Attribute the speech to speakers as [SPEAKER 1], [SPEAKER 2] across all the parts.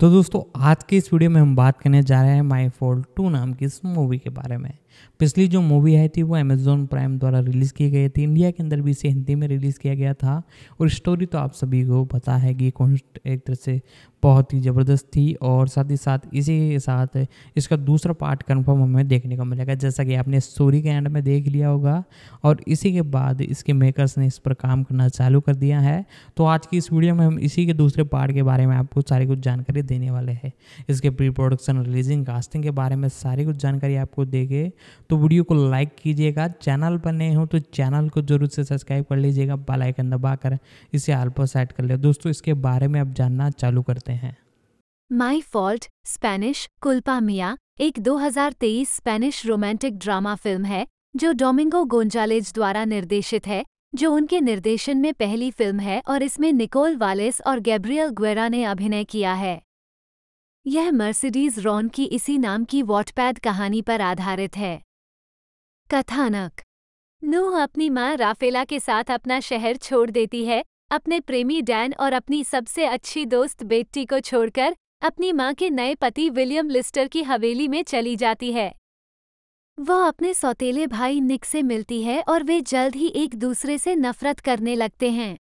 [SPEAKER 1] तो दोस्तों आज के इस वीडियो में हम बात करने जा रहे हैं माई फोल्ट टू नाम की इस मूवी के बारे में पिछली जो मूवी आई थी वो अमेज़ोन प्राइम द्वारा रिलीज़ की गई थी इंडिया के अंदर भी इसे हिंदी में रिलीज़ किया गया था और स्टोरी तो आप सभी को पता है कि कौन एक तरह से बहुत ही ज़बरदस्त थी और साथ ही साथ इसी के साथ इसका दूसरा पार्ट कन्फर्म हमें देखने को मिलेगा जैसा कि आपने स्टोरी के एंड में देख लिया होगा और इसी के बाद इसके मेकर्स ने इस पर काम करना चालू कर दिया है तो आज की इस वीडियो में हम इसी के दूसरे पार्ट के बारे में आपको सारी कुछ जानकारी देने वाले हैं इसके प्री प्रोडक्शन रिलीजिंग कास्टिंग के बारे में सारी कुछ जानकारी आपको देंगे तो वीडियो को लाइक कीजिएगा चैनल पर नए हो तो चैनल को जरूर से सब्सक्राइब कर लीजिएगा बेल आइकन दबा कर इसे आल पर सेट कर ले दोस्तों इसके बारे में आप जानना चालू करते हैं
[SPEAKER 2] माई फॉल्ट स्पेनिश कुल्पा मिया एक 2023 स्पेनिश रोमांटिक ड्रामा फिल्म है जो डोमिंगो गोंजालेज द्वारा निर्देशित है जो उनके निर्देशन में पहली फिल्म है और इसमें निकोल वालेस और गैब्रियल ग्वेरा ने अभिनय किया है यह मर्सिडीज रॉन की इसी नाम की वॉटपैड कहानी पर आधारित है कथानक नूह अपनी माँ राफेला के साथ अपना शहर छोड़ देती है अपने प्रेमी डैन और अपनी सबसे अच्छी दोस्त बेटी को छोड़कर अपनी माँ के नए पति विलियम लिस्टर की हवेली में चली जाती है वह अपने सौतेले भाई निक से मिलती है और वे जल्द ही एक दूसरे से नफरत करने लगते हैं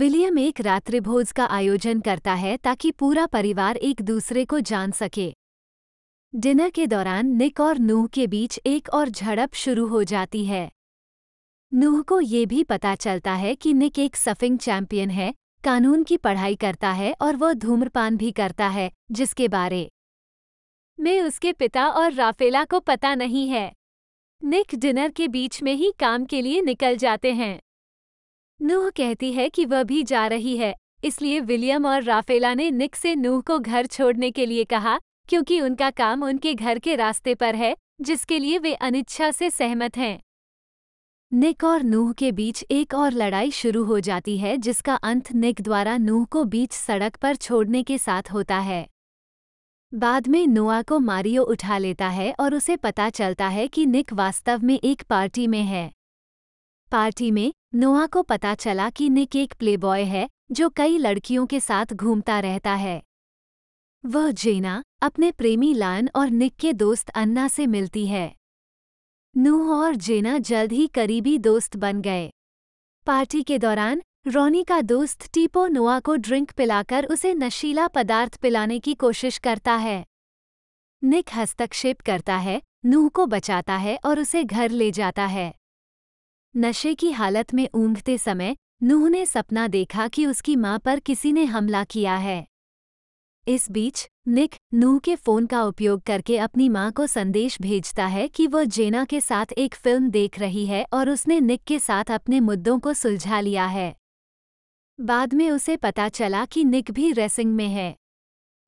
[SPEAKER 2] विलियम एक रात्रिभोज का आयोजन करता है ताकि पूरा परिवार एक दूसरे को जान सके डिनर के दौरान निक और नूह के बीच एक और झड़प शुरू हो जाती है नूह को ये भी पता चलता है कि निक एक सफिंग चैंपियन है कानून की पढ़ाई करता है और वह धूम्रपान भी करता है जिसके बारे में उसके पिता और राफेला को पता नहीं है निक डिनर के बीच में ही काम के लिए निकल जाते हैं नूह कहती है कि वह भी जा रही है इसलिए विलियम और राफेला ने निक से नूह को घर छोड़ने के लिए कहा क्योंकि उनका काम उनके घर के रास्ते पर है जिसके लिए वे अनिच्छा से सहमत हैं निक और नूह के बीच एक और लड़ाई शुरू हो जाती है जिसका अंत निक द्वारा नूह को बीच सड़क पर छोड़ने के साथ होता है बाद में नोआ को मारियो उठा लेता है और उसे पता चलता है कि निक वास्तव में एक पार्टी में है पार्टी में नोआ को पता चला कि निक एक प्लेबॉय है जो कई लड़कियों के साथ घूमता रहता है वह जेना अपने प्रेमी लान और निक के दोस्त अन्ना से मिलती है नूह और जेना जल्द ही करीबी दोस्त बन गए पार्टी के दौरान रॉनी का दोस्त टीपो नोआ को ड्रिंक पिलाकर उसे नशीला पदार्थ पिलाने की कोशिश करता है निक हस्तक्षेप करता है नूह को बचाता है और उसे घर ले जाता है नशे की हालत में ऊँघते समय नूह ने सपना देखा कि उसकी माँ पर किसी ने हमला किया है इस बीच निक नूह के फ़ोन का उपयोग करके अपनी माँ को संदेश भेजता है कि वह जेना के साथ एक फिल्म देख रही है और उसने निक के साथ अपने मुद्दों को सुलझा लिया है बाद में उसे पता चला कि निक भी रेसिंग में है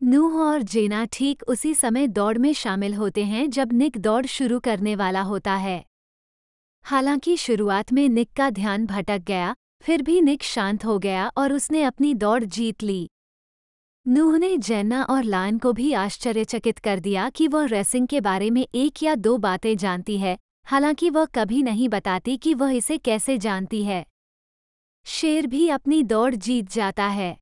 [SPEAKER 2] नूह और जेना ठीक उसी समय दौड़ में शामिल होते हैं जब निक दौड़ शुरू करने वाला होता है हालांकि शुरुआत में निक का ध्यान भटक गया फिर भी निक शांत हो गया और उसने अपनी दौड़ जीत ली नूह ने जैना और लान को भी आश्चर्यचकित कर दिया कि वह रेसिंग के बारे में एक या दो बातें जानती है हालांकि वह कभी नहीं बताती कि वह इसे कैसे जानती है शेर भी अपनी दौड़ जीत जाता है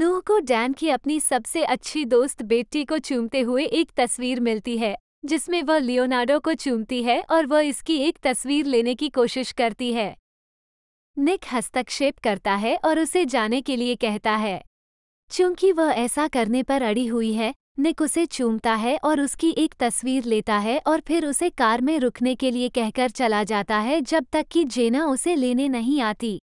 [SPEAKER 2] नूह को डैन की अपनी सबसे अच्छी दोस्त बेटी को चूमते हुए एक तस्वीर मिलती है जिसमें वह लियोनार्डो को चूमती है और वह इसकी एक तस्वीर लेने की कोशिश करती है निक हस्तक्षेप करता है और उसे जाने के लिए कहता है चूंकि वह ऐसा करने पर अड़ी हुई है निक उसे चूमता है और उसकी एक तस्वीर लेता है और फिर उसे कार में रुकने के लिए कहकर चला जाता है जब तक कि जेना उसे लेने नहीं आती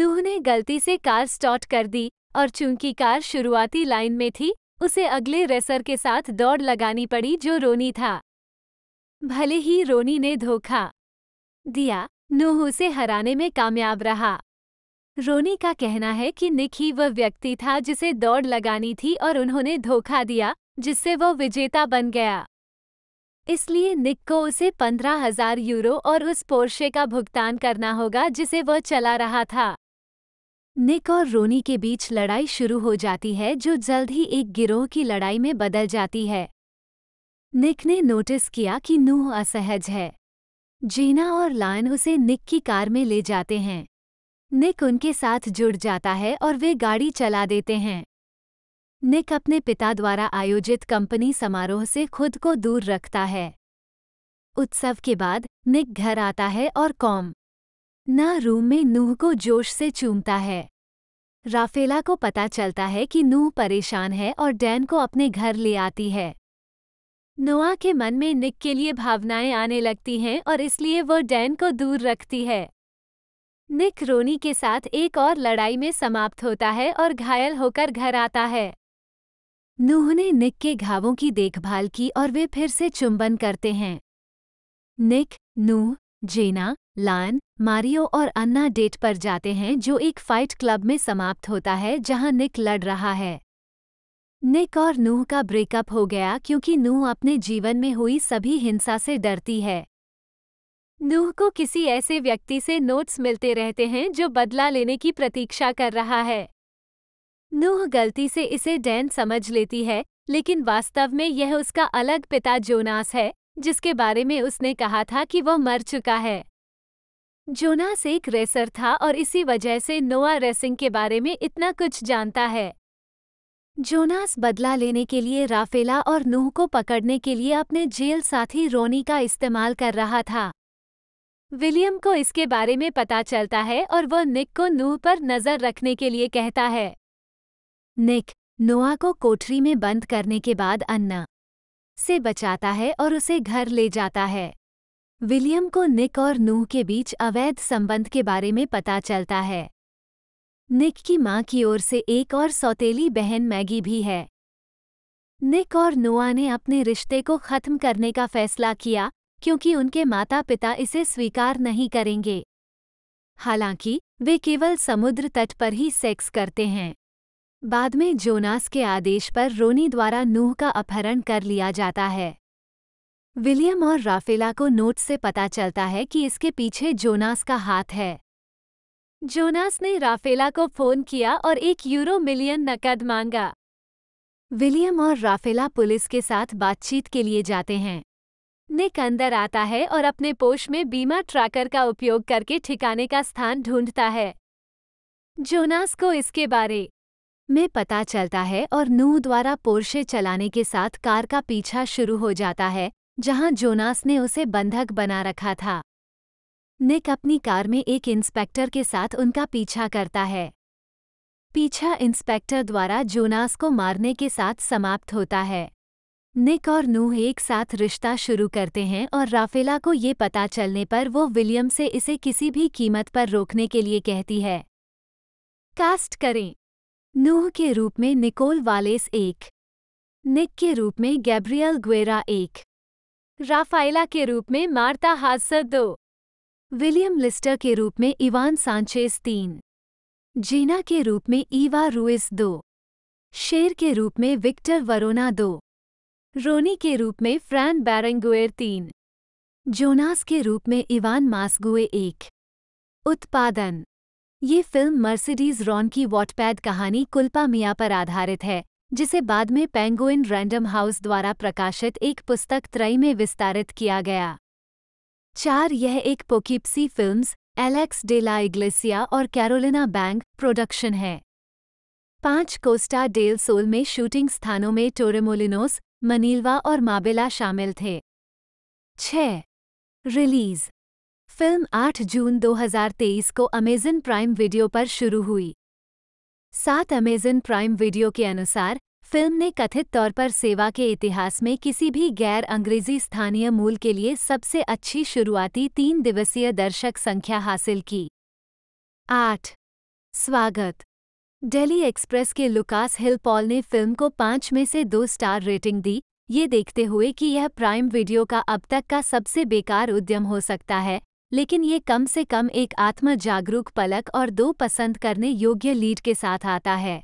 [SPEAKER 2] नूह ने गलती से कार स्टार्ट कर दी और चूंकि कार शुरुआती लाइन में थी उसे अगले रेसर के साथ दौड़ लगानी पड़ी जो रोनी था भले ही रोनी ने धोखा दिया नूह उसे हराने में कामयाब रहा रोनी का कहना है कि निक ही वह व्यक्ति था जिसे दौड़ लगानी थी और उन्होंने धोखा दिया जिससे वो विजेता बन गया इसलिए निक को उसे पंद्रह हजार यूरो और उस पोर्शे का भुगतान करना होगा जिसे वह चला रहा था निक और रोनी के बीच लड़ाई शुरू हो जाती है जो जल्द ही एक गिरोह की लड़ाई में बदल जाती है निक ने नोटिस किया कि नूह असहज है जीना और लायन उसे निक की कार में ले जाते हैं निक उनके साथ जुड़ जाता है और वे गाड़ी चला देते हैं निक अपने पिता द्वारा आयोजित कंपनी समारोह से खुद को दूर रखता है उत्सव के बाद निक घर आता है और कॉम न रूम में नूह को जोश से चूमता है राफेला को पता चलता है कि नूह परेशान है और डैन को अपने घर ले आती है नोआ के मन में निक के लिए भावनाएं आने लगती हैं और इसलिए वो डैन को दूर रखती है निक रोनी के साथ एक और लड़ाई में समाप्त होता है और घायल होकर घर आता है नूह ने निक के घावों की देखभाल की और वे फिर से चुंबन करते हैं निक नूह जेना लायन मारियो और अन्ना डेट पर जाते हैं जो एक फाइट क्लब में समाप्त होता है जहां निक लड़ रहा है निक और नूह का ब्रेकअप हो गया क्योंकि नूह अपने जीवन में हुई सभी हिंसा से डरती है नूह को किसी ऐसे व्यक्ति से नोट्स मिलते रहते हैं जो बदला लेने की प्रतीक्षा कर रहा है नूह गलती से इसे डैन समझ लेती है लेकिन वास्तव में यह उसका अलग पिता जोनास है जिसके बारे में उसने कहा था कि वह मर चुका है जोनास एक रेसर था और इसी वजह से नोआ रेसिंग के बारे में इतना कुछ जानता है जोनास बदला लेने के लिए राफेला और नूह को पकड़ने के लिए अपने जेल साथी रोनी का इस्तेमाल कर रहा था विलियम को इसके बारे में पता चलता है और वह निक को नूह पर नज़र रखने के लिए कहता है निक नोआ को कोठरी में बंद करने के बाद अन्ना से बचाता है और उसे घर ले जाता है विलियम को निक और नूह के बीच अवैध संबंध के बारे में पता चलता है निक की मां की ओर से एक और सौतेली बहन मैगी भी है निक और नोआ ने अपने रिश्ते को खत्म करने का फैसला किया क्योंकि उनके माता पिता इसे स्वीकार नहीं करेंगे हालांकि वे केवल समुद्र तट पर ही सेक्स करते हैं बाद में जोनास के आदेश पर रोनी द्वारा नूह का अपहरण कर लिया जाता है विलियम और राफेला को नोट से पता चलता है कि इसके पीछे जोनास का हाथ है जोनास ने राफेला को फोन किया और एक यूरो मिलियन नकद मांगा विलियम और राफेला पुलिस के साथ बातचीत के लिए जाते हैं निक अंदर आता है और अपने पोष में बीमा ट्रैकर का उपयोग करके ठिकाने का स्थान ढूंढता है जोनास को इसके बारे में पता चलता है और नूह द्वारा पोर्शे चलाने के साथ कार का पीछा शुरू हो जाता है जहां जोनास ने उसे बंधक बना रखा था निक अपनी कार में एक इंस्पेक्टर के साथ उनका पीछा करता है पीछा इंस्पेक्टर द्वारा जोनास को मारने के साथ समाप्त होता है निक और नूह एक साथ रिश्ता शुरू करते हैं और राफेला को ये पता चलने पर वो विलियम से इसे किसी भी कीमत पर रोकने के लिए कहती है कास्ट करें नूह के रूप में निकोल वालेस एक निक के रूप में गैब्रियल ग्वेरा एक राफाइला के रूप में मार्ता हादसा दो विलियम लिस्टर के रूप में इवान सांचेस तीन जीना के रूप में ईवा रूइस दो शेर के रूप में विक्टर वरोना दो रोनी के रूप में फ्रैन बैरंगुएर तीन जोनास के रूप में इवान मास्गुए एक उत्पादन ये फिल्म मर्सिडीज रॉन की वॉटपैड कहानी कुल्पा मिया पर आधारित है जिसे बाद में पेंगुइन रैंडम हाउस द्वारा प्रकाशित एक पुस्तक त्रय में विस्तारित किया गया चार यह एक Pokeepsie films Alex de la Iglesia और कैरोलिना बैंग प्रोडक्शन है पांच कोस्टा डेल सोल में शूटिंग स्थानों में टोरेमोलिनोस मनीलवा और माबेला शामिल थे छ रिलीज फिल्म 8 जून 2023 को अमेजन प्राइम वीडियो पर शुरू हुई साथ अमेजन प्राइम वीडियो के अनुसार फिल्म ने कथित तौर पर सेवा के इतिहास में किसी भी गैर अंग्रेजी स्थानीय मूल के लिए सबसे अच्छी शुरुआती तीन दिवसीय दर्शक संख्या हासिल की आठ स्वागत डेली एक्सप्रेस के लुकास हिल पॉल ने फिल्म को पाँच में से दो स्टार रेटिंग दी ये देखते हुए कि यह प्राइम वीडियो का अब तक का सबसे बेकार उद्यम हो सकता है लेकिन ये कम से कम एक आत्म जागरूक पलक और दो पसंद करने योग्य लीड के साथ आता है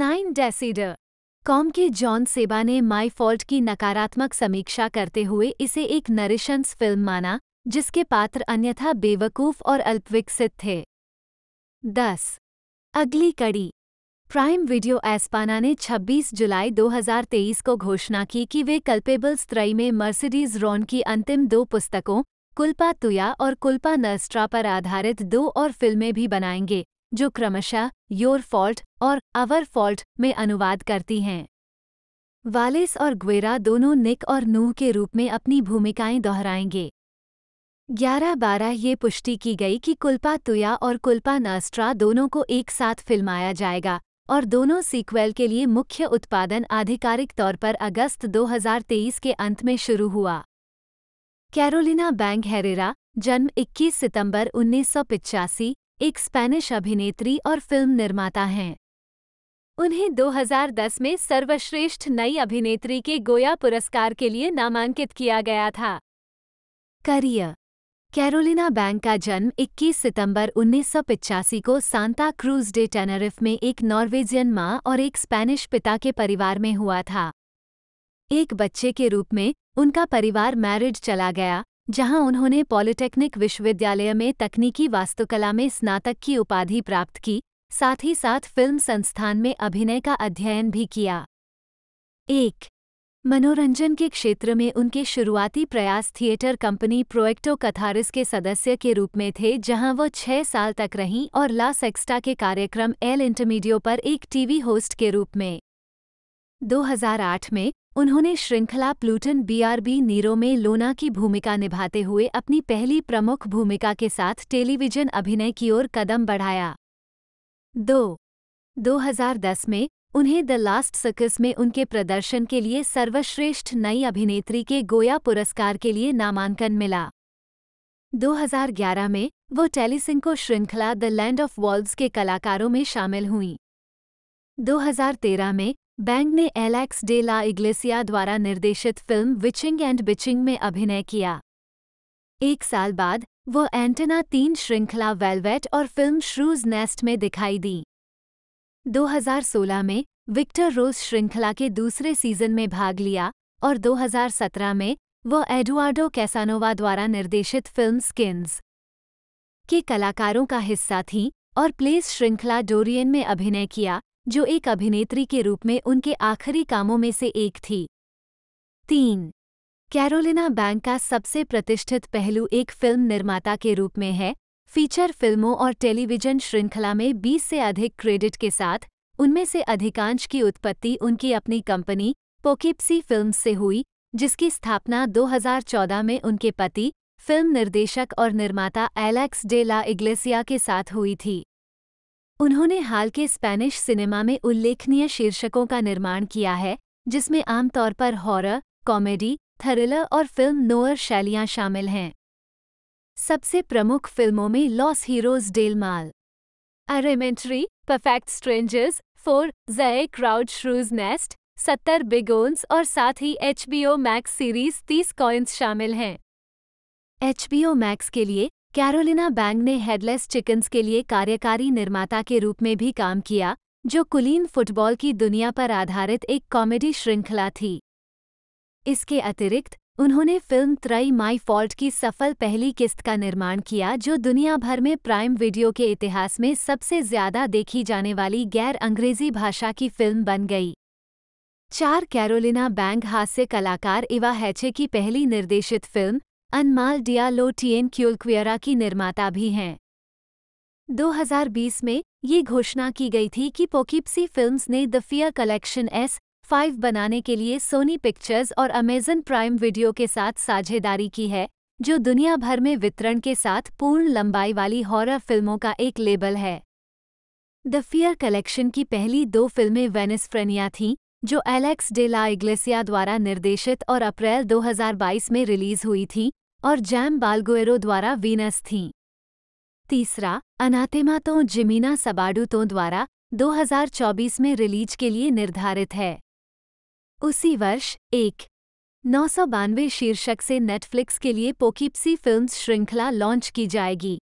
[SPEAKER 2] नाइन डेसीडर कॉम के जॉन सेबा ने माई फॉल्ट की नकारात्मक समीक्षा करते हुए इसे एक नरिशंस फिल्म माना जिसके पात्र अन्यथा बेवकूफ और अल्पविकसित थे दस अगली कड़ी प्राइम वीडियो एस्पाना ने 26 जुलाई 2023 को घोषणा की कि वे कल्पेबल्स त्रय में मर्सिडीज रॉन की अंतिम दो पुस्तकों कुल्पा तुया और कुल्पा नर्स्ट्रा पर आधारित दो और फिल्में भी बनाएंगे जो क्रमशः योर फॉल्ट और अवर फॉल्ट में अनुवाद करती हैं वालिस और ग्वेरा दोनों निक और नूह के रूप में अपनी भूमिकाएं दोहराएंगे ग्यारह बारह ये पुष्टि की गई कि कुल्पा तुया और कुल्पा नास्ट्रा दोनों को एक साथ फिल्माया जाएगा और दोनों सीक्वेल के लिए मुख्य उत्पादन आधिकारिक तौर पर अगस्त 2023 के अंत में शुरू हुआ कैरोलिना बैंग हेरेरा जन्म 21 सितंबर उन्नीस एक स्पेनिश अभिनेत्री और फिल्म निर्माता हैं उन्हें 2010 में सर्वश्रेष्ठ नई अभिनेत्री के गोया पुरस्कार के लिए नामांकित किया गया था करियर कैरोलिना बैंक का जन्म 21 सितंबर उन्नीस को सांता क्रूज डे टेनरिफ में एक नॉर्वेजियन माँ और एक स्पेनिश पिता के परिवार में हुआ था एक बच्चे के रूप में उनका परिवार मैरिज चला गया जहां उन्होंने पॉलिटेक्निक विश्वविद्यालय में तकनीकी वास्तुकला में स्नातक की उपाधि प्राप्त की साथ ही साथ फिल्म संस्थान में अभिनय का अध्ययन भी किया एक मनोरंजन के क्षेत्र में उनके शुरुआती प्रयास थिएटर कंपनी प्रोएक्टो कथारिस के सदस्य के रूप में थे जहां वो छह साल तक रहीं और ला सेक्स्टा के कार्यक्रम एल इंटरमीडियो पर एक टीवी होस्ट के रूप में 2008 में उन्होंने श्रृंखला प्लूटन बीआरबी नीरो में लोना की भूमिका निभाते हुए अपनी पहली प्रमुख भूमिका के साथ टेलीविजन अभिनय की ओर कदम बढ़ाया दो 2010 में उन्हें द लास्ट सर्कस में उनके प्रदर्शन के लिए सर्वश्रेष्ठ नई अभिनेत्री के गोया पुरस्कार के लिए नामांकन मिला 2011 में वो टेलीसिंको श्रृंखला द लैंड ऑफ वॉल्व्स के कलाकारों में शामिल हुईं 2013 में बैंक ने एलेक्स डे ला इग्लेसिया द्वारा निर्देशित फिल्म विचिंग एंड बिचिंग में अभिनय किया एक साल बाद वह एंटेना तीन श्रृंखला वेलवेट और फिल्म श्रूज नेस्ट में दिखाई दी 2016 में विक्टर रोज श्रृंखला के दूसरे सीजन में भाग लिया और 2017 में वह एडुआर्डो कैसानोवा द्वारा निर्देशित फिल्म स्किन्स के कलाकारों का हिस्सा थीं और प्लेस श्रृंखला डोरियन में अभिनय किया जो एक अभिनेत्री के रूप में उनके आखिरी कामों में से एक थी तीन कैरोलिना बैंक का सबसे प्रतिष्ठित पहलू एक फिल्म निर्माता के रूप में है फीचर फिल्मों और टेलीविजन श्रृंखला में 20 से अधिक क्रेडिट के साथ उनमें से अधिकांश की उत्पत्ति उनकी अपनी कंपनी पोकिप्सी फिल्म से हुई जिसकी स्थापना 2014 में उनके पति फिल्म निर्देशक और निर्माता एलेक्स डे ला इग्लेसिया के साथ हुई थी उन्होंने हाल के स्पेनिश सिनेमा में उल्लेखनीय शीर्षकों का निर्माण किया है जिसमें आमतौर पर हॉरर कॉमेडी थ्रिलर और फिल्म नोअर शैलियां शामिल हैं सबसे प्रमुख फिल्मों में Los Heroes del Mal Errementari Perfect Strangers four जय क्राउड श्रूज नेस्ट सत्तर बिगोन्स और साथ ही एच मैक्स सीरीज तीस कॉइन्स शामिल हैं एच मैक्स के लिए कैरोलिना बैंग ने हेडलेस चिकन्स के लिए कार्यकारी निर्माता के रूप में भी काम किया जो कुलीन फुटबॉल की दुनिया पर आधारित एक कॉमेडी श्रृंखला थी इसके अतिरिक्त उन्होंने फिल्म त्रई माई फॉल्ट की सफल पहली किस्त का निर्माण किया जो दुनिया भर में प्राइम वीडियो के इतिहास में सबसे ज्यादा देखी जाने वाली गैर अंग्रेजी भाषा की फिल्म बन गई चार कैरोलिना बैंग हास्य कलाकार इवा हैचे की पहली निर्देशित फिल्म अनमाल डियालो टीएन क्यूलक्वियरा की निर्माता भी हैं 2020 में ये घोषणा की गई थी कि पोकिप्सी फिल्म्स ने the fear Collection S five बनाने के लिए सोनी पिक्चर्स और अमेजन प्राइम वीडियो के साथ साझेदारी की है जो दुनिया भर में वितरण के साथ पूर्ण लंबाई वाली हॉरर फिल्मों का एक लेबल है द फियर कलेक्शन की पहली दो फिल्में वेनिस फ्रेनिया थीं जो एलेक्स डे ला इग्लेसिया द्वारा निर्देशित और अप्रैल 2022 में रिलीज हुई थी और जैम बाल्गोएरो द्वारा वीनस थीं तीसरा अनातेमा तो जिमीना सबाडूतों द्वारा 2024 में रिलीज के लिए निर्धारित है उसी वर्ष एक नौ शीर्षक से नेटफ्लिक्स के लिए पोकीप्सी फिल्म्स श्रृंखला लॉन्च की जाएगी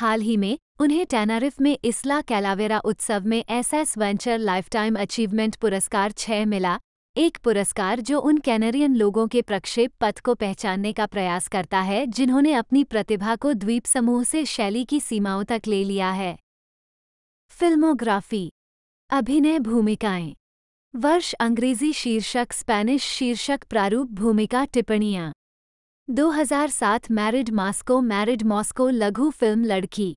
[SPEAKER 2] हाल ही में उन्हें टेनारिफ में इसला कैलावेरा उत्सव में एसएस वेंचर लाइफटाइम अचीवमेंट पुरस्कार छः मिला एक पुरस्कार जो उन कैनरियन लोगों के प्रक्षेप पथ को पहचानने का प्रयास करता है जिन्होंने अपनी प्रतिभा को द्वीप समूह से शैली की सीमाओं तक ले लिया है फिल्मोग्राफी अभिनय भूमिकाएं वर्ष अंग्रेजी शीर्षक स्पैनिश शीर्षक प्रारूप भूमिका टिप्पणियां 2007 मैरिड मास्को मैरिड मॉस्को लघु फिल्म लड़की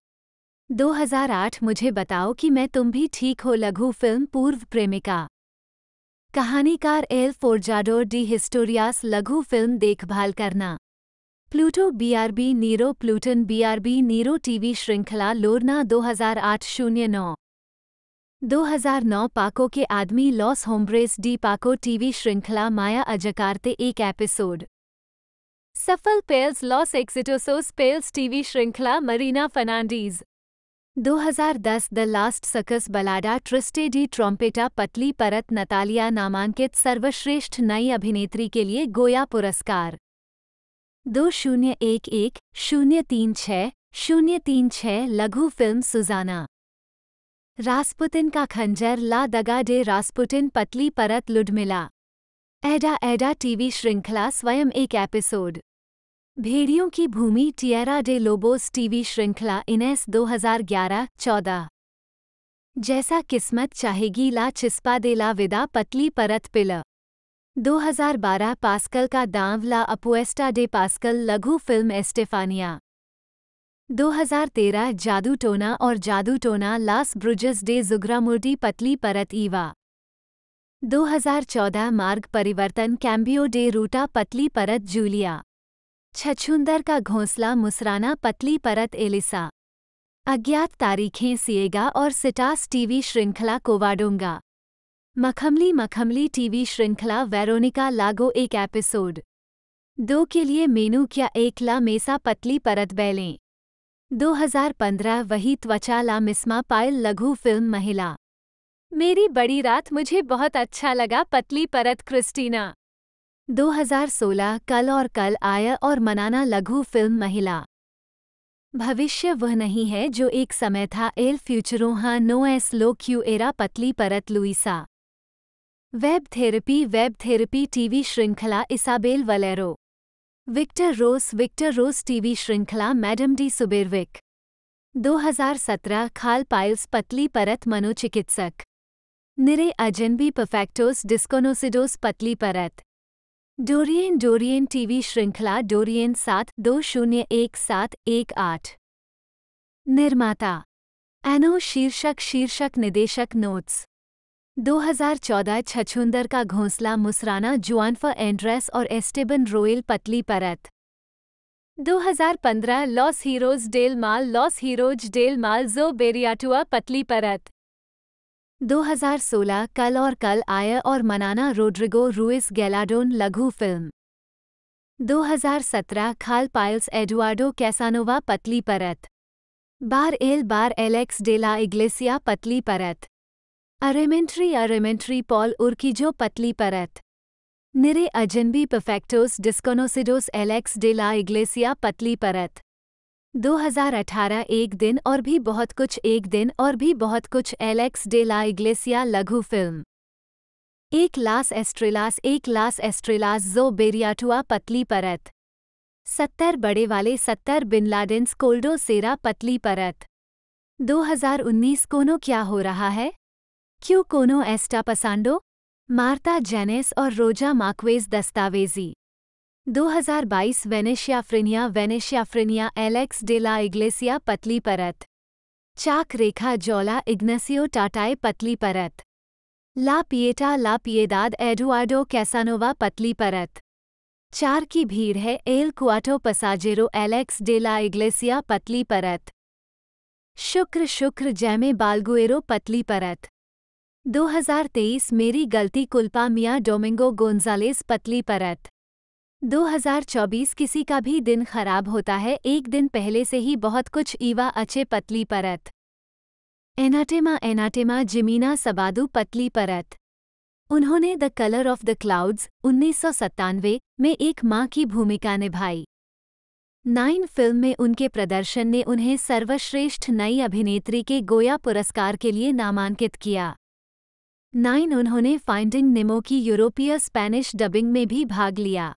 [SPEAKER 2] 2008 मुझे बताओ कि मैं तुम भी ठीक हो लघु फिल्म पूर्व प्रेमिका कहानीकार एल फोर्जाडो डी हिस्टोरियास लघु फिल्म देखभाल करना Pluto BRB Nero Pluton BRB Nero TV श्रृंखला लोरना 2008 हजार 2009 पाको के आदमी Los Hombres de Paco TV श्रृंखला माया अजकारते एक एपिसोड सफल Pells Los Exitosos Pells TV श्रृंखला मरीना फर्नांडीज 2010 द लास्ट सकस बलाडा ट्रिस्टे डी ट्रॉम्पेटा पतली परत नतालिया नामांकित सर्वश्रेष्ठ नई अभिनेत्री के लिए गोया पुरस्कार दो शून्य एक एक शून्य तीन छ शून्य तीन छ लघु फिल्म सुजाना रास्पुतिन का खंजर ला दगा डे रास्पुटिन पतली परत लुडमिला एडा एडा टीवी श्रृंखला स्वयं एक एपिसोड भेड़ियों की भूमि टियरा डे लोबोस टीवी श्रृंखला इनेस 2011-14 जैसा किस्मत चाहेगी ला चिस्पा दे ला विदा पतली परत पिल 2012 पास्कल का दांव ला अपुएस्टा डे पास्कल लघु फिल्म एस्टेफानिया 2013 जादू टोना और जादू टोना लास ब्रुजस डे जुग्रामुर्डी पतली परत ईवा 2014 मार्ग परिवर्तन कैम्बियो डे रूटा पतली परत जूलिया छछुंदर का घोंसला मुसराना पतली परत एलिसा अज्ञात तारीखें सिएगा और सिटास टीवी श्रृंखला कोवाडोंगा मखमली मखमली टीवी श्रृंखला वेरोनिका लागो एक एपिसोड दो के लिए मेनू क्या एक ला मेसा पतली परत बैलें 2015 वही त्वचा ला मिस्मा पायल लघु फिल्म महिला मेरी बड़ी रात मुझे बहुत अच्छा लगा पतली परत क्रिस्टीना 2016 कल और कल आया और मनाना लघु फिल्म महिला भविष्य वह नहीं है जो एक समय था एल फ्यूचरों हा नो एस लो क्यू एरा पतली परत Luisa web therapy web therapy TV श्रृंखला Isabel Valero Victor Ros Victor Ros TV श्रृंखला मैडम डी सुबेरविक 2017 खाल पाइल्स पतली परत मनोचिकित्सक निरे अजनबी परफेक्टोस डिस्कोनोसिडोस पतली परत डोरियन डोरियन टीवी श्रृंखला डोरियन सात दो शून्य एक सात एक आठ निर्माता एनो शीर्षक शीर्षक निदेशक नोट्स 2014 छछुंदर का घोंसला मुसराना जुआनफ एंड्रेस और एस्टेबन रोयल पतली परत 2015 Los Heroes del Mal Los Heroes del Mal जो बेरियाटुआ पतली परत 2016 कल और कल आय और मनाना रोड्रिगो रूइस गैलाडोन लघु फिल्म 2017 खाल पाइल्स एडुआर्डो कैसानोवा पतली परत bar El Bar Alex de la Iglesia पतली परत अरेमेंट्री अरेमेंट्री पॉल उर्कीजो पतली परत निरे अजनबी परफेक्टोस डिस्कोनोसिडोस एलेक्स डेला इग्लेसिया पतली परत 2018 एक दिन और भी बहुत कुछ एक दिन और भी बहुत कुछ एलेक्स डेला इग्लेसिया लघु फिल्म एक लास एस्ट्रेलास एक लास एस्ट्रेलास जो बेरियाटुआ पतली परत सत्तर बड़े वाले सत्तर बिनलाडेंस कोल्डो सेरा पतली परत 2019 कोनो क्या हो रहा है क्यों कोनो एस्टा पसांडो मार्ता जेनेस और रोजा माक्वेज दस्तावेजी 2022 वेनेशियाफ्रिनिया वेनेशियाफ्रेनिया एलेक्स डेला इग्लेसिया पतली परत चाक रेखा जौला इग्नेसियो टाटाए पतली परत La Pieta La Piedad Eduardo Casanova पतली परत चार की भीड़ है El Cuarto Pasajero Alex de la Iglesia पतली परत शुक्र शुक्र जैमे बाल्गुएरो पतली परत 2023 मेरी गलती कुल्पा मिया डोमिंगो गोंजालेस पतली परत 2024 किसी का भी दिन खराब होता है एक दिन पहले से ही बहुत कुछ ईवा अचे पतली परत एनाटेमा एनाटेमा जिमीना सबादू पतली परत उन्होंने the colour of the clouds उन्नीस में एक मां की भूमिका निभाई नाइन फिल्म में उनके प्रदर्शन ने उन्हें सर्वश्रेष्ठ नई अभिनेत्री के गोया पुरस्कार के लिए नामांकित किया नाइन उन्होंने फाइंडिंग निमो की यूरोपीय स्पेनिश डबिंग में भी भाग लिया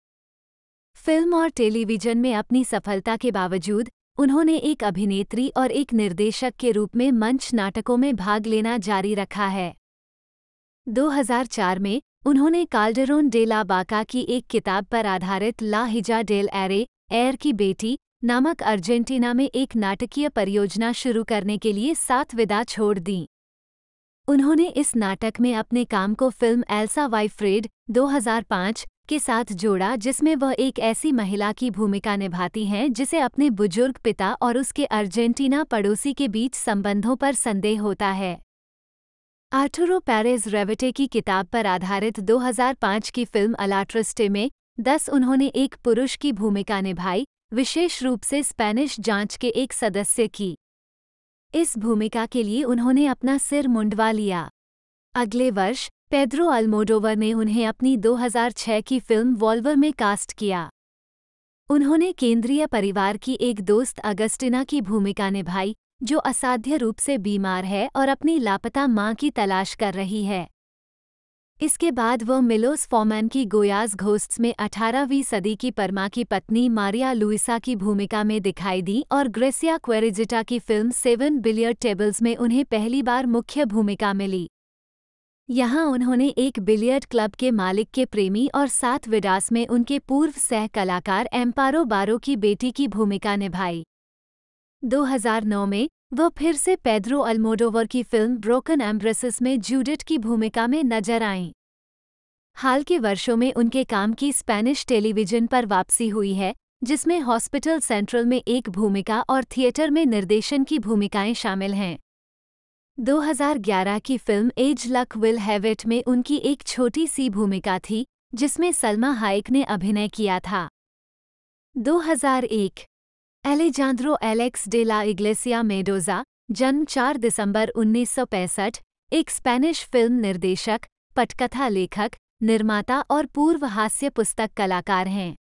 [SPEAKER 2] फिल्म और टेलीविजन में अपनी सफलता के बावजूद उन्होंने एक अभिनेत्री और एक निर्देशक के रूप में मंच नाटकों में भाग लेना जारी रखा है 2004 में उन्होंने काल्डरोन डे बाका की एक किताब पर आधारित ला हिजा डेल एरे एयर की बेटी नामक अर्जेंटीना में एक नाटकीय परियोजना शुरू करने के लिए सात विदा छोड़ दी उन्होंने इस नाटक में अपने काम को फिल्म एल्सा वाइफ्रेड 2005 के साथ जोड़ा जिसमें वह एक ऐसी महिला की भूमिका निभाती हैं जिसे अपने बुजुर्ग पिता और उसके अर्जेंटीना पड़ोसी के बीच संबंधों पर संदेह होता है आर्थुरो पेरेज रेविटे की किताब पर आधारित 2005 की फिल्म अलाट्रस्टे में दस उन्होंने एक पुरुष की भूमिका निभाई विशेष रूप से स्पेनिश जांच के एक सदस्य की इस भूमिका के लिए उन्होंने अपना सिर मुंडवा लिया अगले वर्ष पेद्रो अल्मोडोवर ने उन्हें अपनी 2006 की फिल्म वॉल्वर में कास्ट किया उन्होंने केंद्रीय परिवार की एक दोस्त अगस्टिना की भूमिका निभाई जो असाध्य रूप से बीमार है और अपनी लापता मां की तलाश कर रही है इसके बाद वह मिलोस फॉमैन की गोयाज घोस्ट्स में 18वीं सदी की परमा की पत्नी मारिया लुइसा की भूमिका में दिखाई दी और ग्रेसिया क्वेरिजिटा की फिल्म सेवन बिलियर टेबल्स में उन्हें पहली बार मुख्य भूमिका मिली यहाँ उन्होंने एक बिलियर्ड क्लब के मालिक के प्रेमी और सात विडास में उनके पूर्व सह कलाकार एम्पारो बारो की बेटी की भूमिका निभाई 2009 में वह फिर से पेद्रो अल्मोडोवर की फिल्म ब्रोकन एम्ब्रेसिस में जूडिट की भूमिका में नजर आईं हाल के वर्षों में उनके काम की स्पेनिश टेलीविजन पर वापसी हुई है जिसमें हॉस्पिटल सेंट्रल में एक भूमिका और थिएटर में निर्देशन की भूमिकाएं शामिल हैं 2011 की film as luck will have it में उनकी एक छोटी सी भूमिका थी जिसमें सलमा हाइक ने अभिनय किया था 2001 Alejandro Alex de la Iglesia Mendoza जन्म 4 दिसंबर 1965 एक स्पेनिश फिल्म निर्देशक पटकथा लेखक निर्माता और पूर्व हास्य पुस्तक कलाकार हैं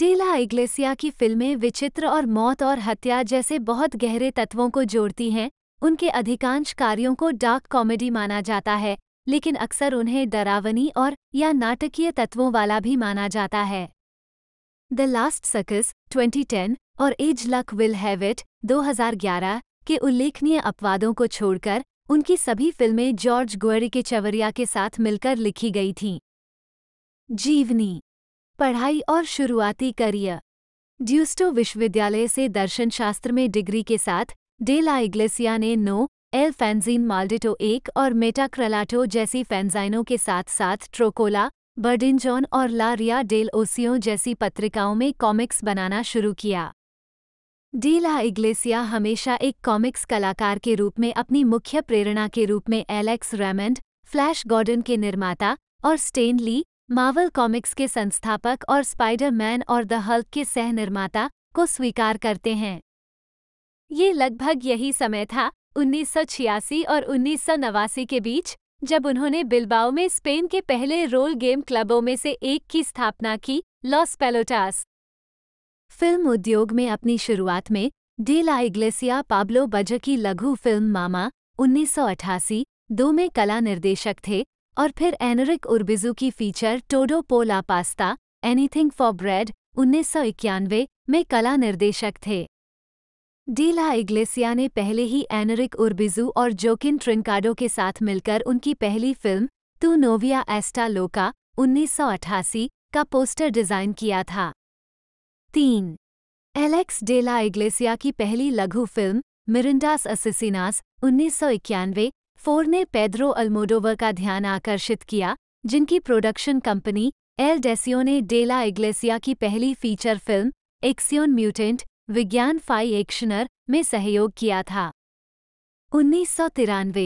[SPEAKER 2] डेला इग्लेसिया की फिल्में विचित्र और मौत और हत्या जैसे बहुत गहरे तत्वों को जोड़ती हैं उनके अधिकांश कार्यों को डार्क कॉमेडी माना जाता है लेकिन अक्सर उन्हें डरावनी और या नाटकीय तत्वों वाला भी माना जाता है द लास्ट सकस 2010 और as luck will have it 2011 के उल्लेखनीय अपवादों को छोड़कर उनकी सभी फिल्में जॉर्ज गुअरी के चवरिया के साथ मिलकर लिखी गई थीं जीवनी पढ़ाई और शुरुआती करियर ड्यूस्टो विश्वविद्यालय से दर्शनशास्त्र में डिग्री के साथ डेला इग्लेसिया ने नो एल फैंजीन माल्डिटो एक और मेटाक्रलाटो जैसी फैंजाइनों के साथ साथ ट्रोकोला बर्डिनजॉन और ला रिया डेल ओसियो जैसी पत्रिकाओं में कॉमिक्स बनाना शुरू किया डीला इग्लेसिया हमेशा एक कॉमिक्स कलाकार के रूप में अपनी मुख्य प्रेरणा के रूप में एलेक्स रेमंड फ्लैश गॉर्डन के निर्माता और स्टेन ली मावल कॉमिक्स के संस्थापक और स्पाइडर मैन और द हल्क के सह निर्माता को स्वीकार करते हैं ये लगभग यही समय था उन्नीस और उन्नीस के बीच जब उन्होंने बिल्बाओ में स्पेन के पहले रोल गेम क्लबों में से एक की स्थापना की लॉस पेलोटास फिल्म उद्योग में अपनी शुरुआत में डेला इग्लेसिया पाब्लो बज की लघु फिल्म मामा उन्नीस दो में कला निर्देशक थे और फिर एनरिक उर्बिजू की फीचर टोडो पोला पास्ता एनीथिंग फॉर ब्रेड उन्नीस में कला निर्देशक थे डीला इग्लेसिया ने पहले ही एनरिक उर्बिजू और जोकिन ट्रिनकाडो के साथ मिलकर उनकी पहली फिल्म तू नोविया एस्टा लोका उन्नीस का पोस्टर डिजाइन किया था तीन एलेक्स डेला इग्लेसिया की पहली लघु फिल्म मिरिंडास असिसिनास उन्नीस फोर ने पेद्रो अल्मोडोवर का ध्यान आकर्षित किया जिनकी प्रोडक्शन कंपनी एल डेसियो ने डेला इग्लेसिया की पहली फीचर फिल्म एक्सियोन म्यूटेंट विज्ञान फाई एक्शनर में सहयोग किया था उन्नीस सौ तिरानवे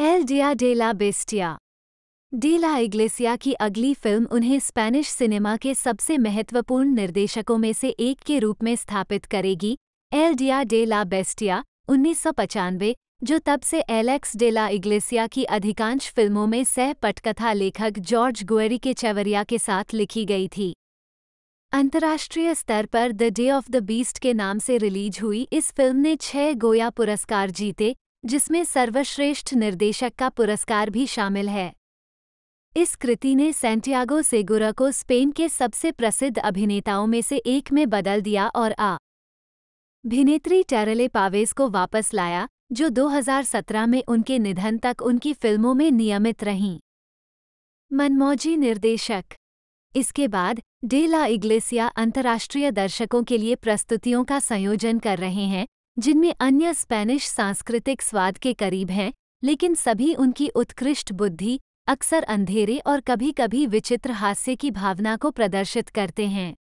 [SPEAKER 2] एल डिया डेला बेस्टिया डेला इग्लेसिया की अगली फिल्म उन्हें स्पेनिश सिनेमा के सबसे महत्वपूर्ण निर्देशकों में से एक के रूप में स्थापित करेगी एल डिया डे ला बेस्टिया उन्नीस जो तब से एलेक्स डेला इग्लेसिया की अधिकांश फिल्मों में सह पटकथा लेखक जॉर्ज गुएरी के चेवरिया के साथ लिखी गई थी अंतर्राष्ट्रीय स्तर पर the day of the beast के नाम से रिलीज हुई इस फिल्म ने छह गोया पुरस्कार जीते जिसमें सर्वश्रेष्ठ निर्देशक का पुरस्कार भी शामिल है इस कृति ने सेंटियागो सेगुरा को स्पेन के सबसे प्रसिद्ध अभिनेताओं में से एक में बदल दिया और आ अभिनेत्री टेरले पावेस को वापस लाया जो 2017 में उनके निधन तक उनकी फिल्मों में नियमित रहीं मनमौजी निर्देशक इसके बाद डेला इग्लेसिया अंतर्राष्ट्रीय दर्शकों के लिए प्रस्तुतियों का संयोजन कर रहे हैं जिनमें अन्य स्पेनिश सांस्कृतिक स्वाद के करीब हैं लेकिन सभी उनकी उत्कृष्ट बुद्धि अक्सर अंधेरे और कभी कभी विचित्र हास्य की भावना को प्रदर्शित करते हैं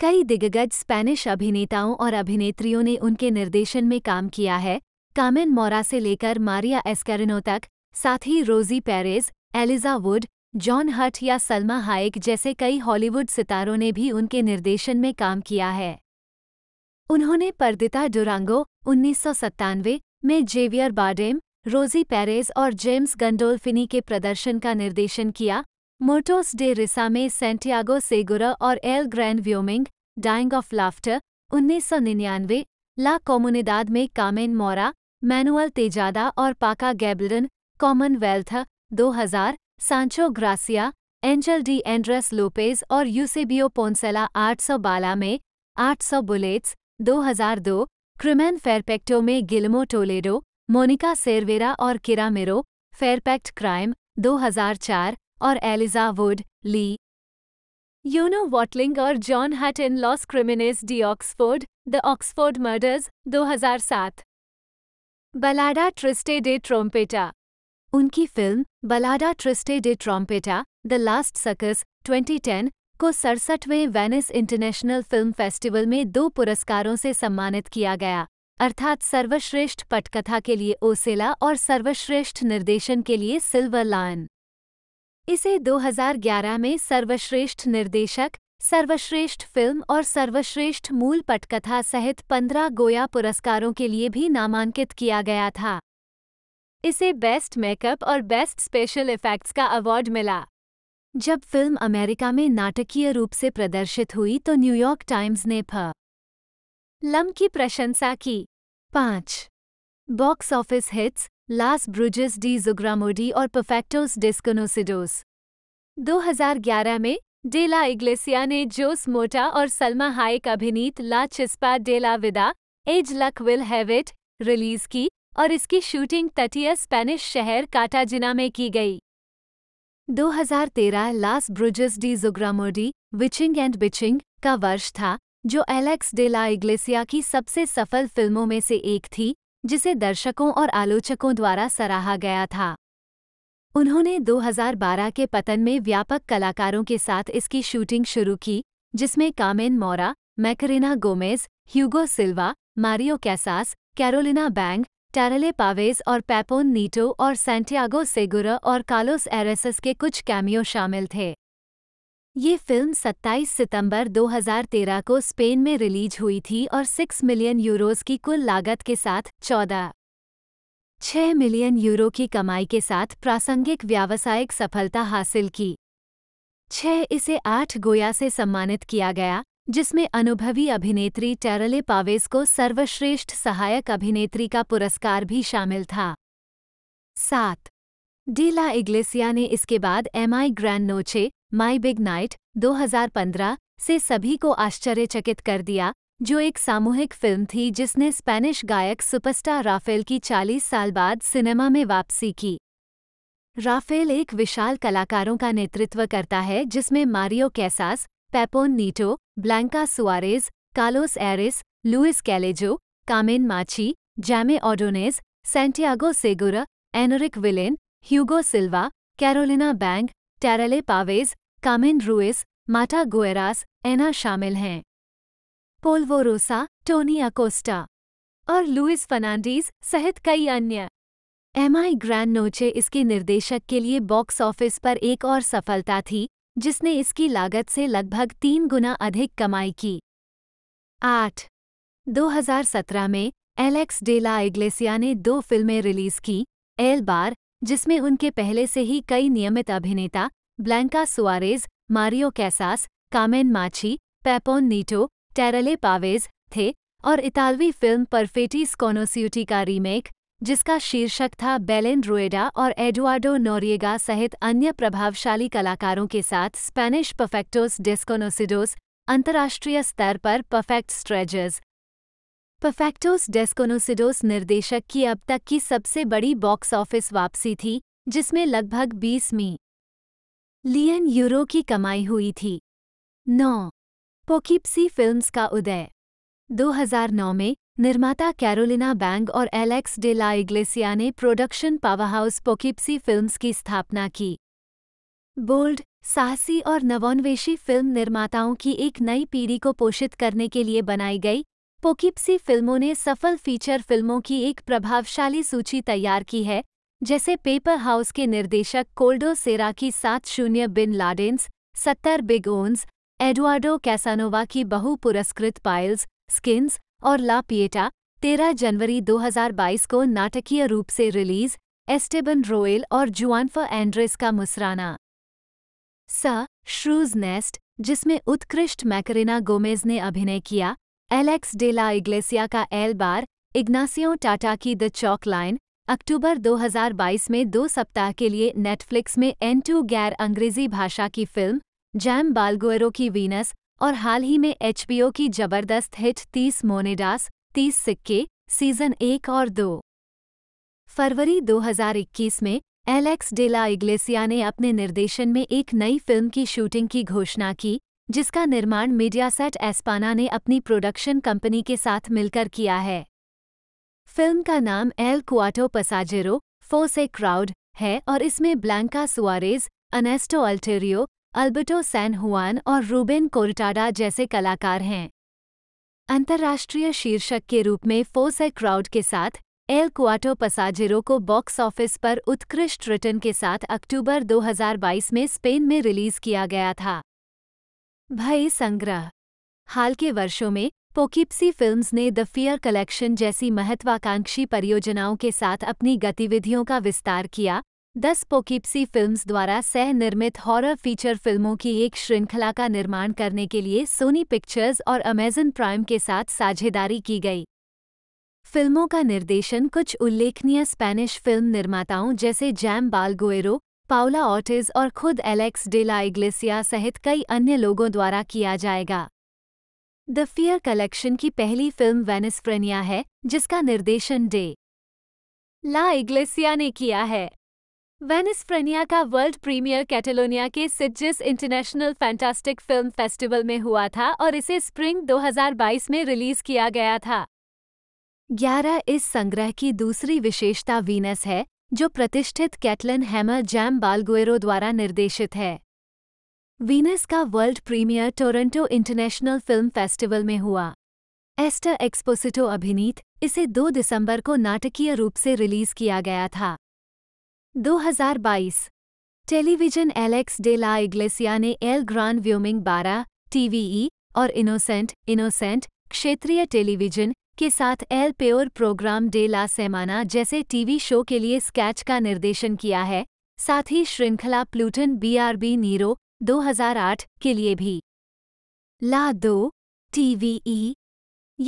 [SPEAKER 2] कई दिग्गज स्पेनिश अभिनेताओं और अभिनेत्रियों ने उनके निर्देशन में काम किया है कामिन मोरा से लेकर मारिया एस्करिनो तक साथ ही रोजी पेरेज एलिजा वुड जॉन हट या सलमा हाइक जैसे कई हॉलीवुड सितारों ने भी उनके निर्देशन में काम किया है उन्होंने पर्दिता डुरांगो उन्नीस में जेवियर बाडेम रोजी पेरेज और जेम्स गंडोल्फिनी के प्रदर्शन का निर्देशन किया मोटोस डे रिसा में सेंटियागो सेगुरा और El Gran Wyoming dying of laughter निन्यानवे ला कॉमुनिदाद में कामेन मोरा मैनुअल तेजादा और पाका गैबलडन commonwealth 2000, Sancho Gracia Angel de Andres Lopez और यूसेबियो पोन्सेला बाला में 800 बुलेट्स 2002 क्रिमेन फेरपेक्टो में गिल्मो टोलेडो मोनिका सेरवेरा और किरामेरो फेरपेक्ट क्राइम 2004 और Elijah Wood Leonor Watling और John Hurt in Los Crimenes de Oxford the Oxford murders 2007 Balada Triste de Trompeta उनकी film Balada Triste de Trompeta the last circus 2010 को सड़सठवें Venice international film festival में दो पुरस्कारों से सम्मानित किया गया अर्थात सर्वश्रेष्ठ पटकथा के लिए ओसेला और सर्वश्रेष्ठ निर्देशन के लिए सिल्वर लायन इसे 2011 में सर्वश्रेष्ठ निर्देशक सर्वश्रेष्ठ फिल्म और सर्वश्रेष्ठ मूल पटकथा सहित पंद्रह गोया पुरस्कारों के लिए भी नामांकित किया गया था इसे बेस्ट मेकअप और बेस्ट स्पेशल इफेक्ट्स का अवार्ड मिला जब फिल्म अमेरिका में नाटकीय रूप से प्रदर्शित हुई तो न्यूयॉर्क टाइम्स ने फ लम की प्रशंसा की पाँच box office hits Las Brujas de Zugarramurdi और परफेक्टोस डिस्कोनोसिडोस 2011 में डेला इग्लेसिया ने जोस मोटा और सलमा हाइक अभिनीत ला Chispa de la Vida as luck will have it release की और इसकी शूटिंग तटीय स्पेनिश शहर काटाजिना में की गई 2013 Las Brujas de Zugarramurdi witching and bitching का वर्ष था जो एलेक्स डे ला इग्लेसिया की सबसे सफल फिल्मों में से एक थी जिसे दर्शकों और आलोचकों द्वारा सराहा गया था उन्होंने 2012 के पतन में व्यापक कलाकारों के साथ इसकी शूटिंग शुरू की जिसमें Carmen Maura Macarena Gomez Hugo Silva Mario Casas Carolina Bang Terele Pavez और पैपोन नीटो और सैंटियागो सेगुरा और कालोस एरेसस के कुछ कैमियो शामिल थे ये फिल्म 27 सितंबर 2013 को स्पेन में रिलीज हुई थी और 6 मिलियन यूरोज की कुल लागत के साथ 14 6 मिलियन यूरो की कमाई के साथ प्रासंगिक व्यावसायिक सफलता हासिल की छह इसे आठ गोया से सम्मानित किया गया जिसमें अनुभवी अभिनेत्री टेरले पावेस को सर्वश्रेष्ठ सहायक अभिनेत्री का पुरस्कार भी शामिल था सात डीला इग्लेसिया ने इसके बाद Mi Gran Noche my big night 2015 से सभी को आश्चर्यचकित कर दिया जो एक सामूहिक फिल्म थी जिसने स्पेनिश गायक सुपरस्टार राफेल की 40 साल बाद सिनेमा में वापसी की राफेल एक विशाल कलाकारों का नेतृत्व करता है जिसमें Mario Casas Pepon Nieto Blanca Suarez Carlos Areces Luis Callejo Carmen Machi Jaime Ordonez Santiago Segura Enrique Villen Hugo Silva Carolina Bang Terele Pavez Carmen Ruiz Mata Guerras Ana शामिल हैं पोलवोरोसा टोनी अकोस्टा और Luis Fernandez सहित कई अन्य MI grand नोचे इसके निर्देशक के लिए बॉक्स ऑफिस पर एक और सफलता थी जिसने इसकी लागत से लगभग तीन गुना अधिक कमाई की आठ 2017 में एलेक्स डेला एग्लेसिया ने दो फिल्में रिलीज की एल बार जिसमें उनके पहले से ही कई नियमित अभिनेता Blanca Suarez Mario Casas Carmen Machi Pepon नीटो टेरले पावेज थे और इतालवी फिल्म परफेटी स्कोनोस्यूटी का रीमेक जिसका शीर्षक था बेलेन रोएडा और एडुआर्डो नोरिएगा सहित अन्य प्रभावशाली कलाकारों के साथ स्पेनिश परफेक्टोस डेस्कोनोसिडोस अंतर्राष्ट्रीय स्तर पर परफेक्ट स्ट्रेजर्स परफेक्टोस डेस्कोनोसिडोस निर्देशक की अब तक की सबसे बड़ी बॉक्स ऑफिस वापसी थी जिसमें लगभग बीस मी लियन यूरो की कमाई हुई थी नौ पोकिप्सी फिल्म्स का उदय 2009 में निर्माता कैरोलिना बैंग और एलेक्स डे ला इग्लेसिया ने प्रोडक्शन पावरहाउस पोकिप्सी फिल्म्स की स्थापना की बोल्ड साहसी और नवोन्वेषी फिल्म निर्माताओं की एक नई पीढ़ी को पोषित करने के लिए बनाई गई पोकिप्सी फिल्मों ने सफल फीचर फिल्मों की एक प्रभावशाली सूची तैयार की है जैसे पेपर हाउस के निर्देशक कोल्डो सेरा की सात शून्य बिन लाडेंस सत्तर बिग ओन्स एडुआर्डो कैसानोवा की बहु पुरस्कृत पाइल्स स्किन्स और ला पिएटा 13 जनवरी 2022 को नाटकीय रूप से रिलीज एस्टेबन रोयल और जुआनफा एंड्रेस का मुसराना स श्रूज नेस्ट जिसमें उत्कृष्ट मैकरिना गोमेज ने अभिनय किया एलेक्स डेला इग्लेसिया का एल बार इग्नासियो टाटा की द चौक लाइन अक्टूबर 2022 में दो सप्ताह के लिए नेटफ्लिक्स में एन टू गैर अंग्रेजी भाषा की फिल्म जैम बालगोरो की वीनस और हाल ही में एचबीओ की जबरदस्त हिट तीस मोनेडास तीस सिक्के सीजन एक और दो फरवरी 2021 में एलेक्स डेला इग्लेसिया ने अपने निर्देशन में एक नई फिल्म की शूटिंग की घोषणा की जिसका निर्माण मीडियासेट एस्पाना ने अपनी प्रोडक्शन कंपनी के साथ मिलकर किया है फिल्म का नाम एल क्वाटो पसाजेरो फोसे क्राउड है और इसमें Blanca Suarez Ernesto Alterio Alberto San Juan और रूबेन कोरटाडा जैसे कलाकार हैं अंतर्राष्ट्रीय शीर्षक के रूप में फोसे क्राउड के साथ एल क्वाटो पसाजेरो को बॉक्स ऑफिस पर उत्कृष्ट रिटर्न के साथ अक्टूबर 2022 में स्पेन में रिलीज किया गया था भय संग्रह हाल के वर्षों में पोकिप्सी फिल्म्स ने द फियर कलेक्शन जैसी महत्वाकांक्षी परियोजनाओं के साथ अपनी गतिविधियों का विस्तार किया दस पोकिप्सी फिल्म्स द्वारा सह निर्मित हॉरर फीचर फिल्मों की एक श्रृंखला का निर्माण करने के लिए सोनी पिक्चर्स और अमेजन प्राइम के साथ साझेदारी की गई फिल्मों का निर्देशन कुछ उल्लेखनीय स्पेनिश फिल्म निर्माताओं जैसे जैम बालगोएरो पाउला ऑटिज और खुद एलेक्स डेला इग्लेसिया सहित कई अन्य लोगों द्वारा किया जाएगा द फियर कलेक्शन की पहली फिल्म वेनिस्फ्रेनिया है जिसका निर्देशन डे ला इग्लेसिया ने किया है वेनिस फ्रेनिया का वर्ल्ड प्रीमियर कैटेलोनिया के सिज्जिस इंटरनेशनल फैंटास्टिक फिल्म फेस्टिवल में हुआ था और इसे स्प्रिंग 2022 में रिलीज किया गया था ग्यारह इस संग्रह की दूसरी विशेषता वीनस है जो प्रतिष्ठित कैटलन हैमर जैम बालगुएरो द्वारा निर्देशित है वीनस का world premiere Toronto international film festival में हुआ एस्टर एक्सपोसिटो अभिनीत इसे 2 दिसंबर को नाटकीय रूप से रिलीज किया गया था 2022 television Alex de la Iglesia ने एल ग्रान व्योमिंग बारह टीवीई और इनोसेंट इनोसेंट क्षेत्रीय टेलीविजन के साथ El Peor Programa de la Semana जैसे टीवी शो के लिए स्केच का निर्देशन किया है साथ ही श्रृंखला प्लूटन बीआरबी नीरो 2008 के लिए भी ला दो टीवीई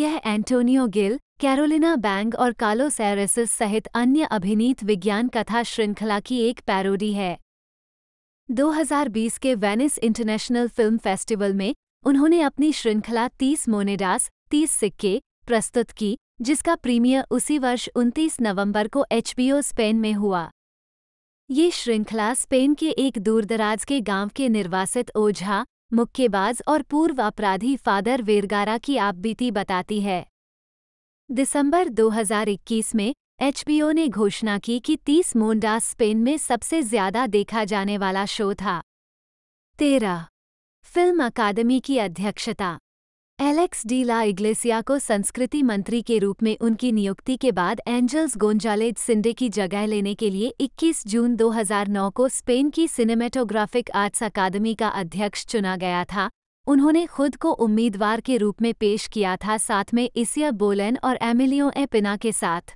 [SPEAKER 2] यह एंटोनियो गिल कैरोलिना बैंग और कालोस एरेसिस सहित अन्य अभिनीत विज्ञान कथा श्रृंखला की एक पैरोडी है 2020 के वेनिस इंटरनेशनल फिल्म फेस्टिवल में उन्होंने अपनी श्रृंखला 30 मोनेडास 30 सिक्के प्रस्तुत की जिसका प्रीमियर उसी वर्ष 29 नवंबर को एचबीओ स्पेन में हुआ ये श्रृंखला स्पेन के एक दूरदराज के गांव के निर्वासित ओझा मुक्केबाज और पूर्व अपराधी फादर वेरगारा की आपबीती बताती है दिसंबर 2021 में एचबीओ ने घोषणा की कि 30 मोन्डा स्पेन में सबसे ज्यादा देखा जाने वाला शो था तेरह फिल्म अकादमी की अध्यक्षता एलेक्स डी ला इग्लेसिया को संस्कृति मंत्री के रूप में उनकी नियुक्ति के बाद एंजल्स गोंजालेज सिंडे की जगह लेने के लिए 21 जून 2009 को स्पेन की सिनेमेटोग्राफिक आर्ट्स अकादमी का अध्यक्ष चुना गया था उन्होंने खुद को उम्मीदवार के रूप में पेश किया था साथ में इसिया बोलेन और एमिलियो एपिना के साथ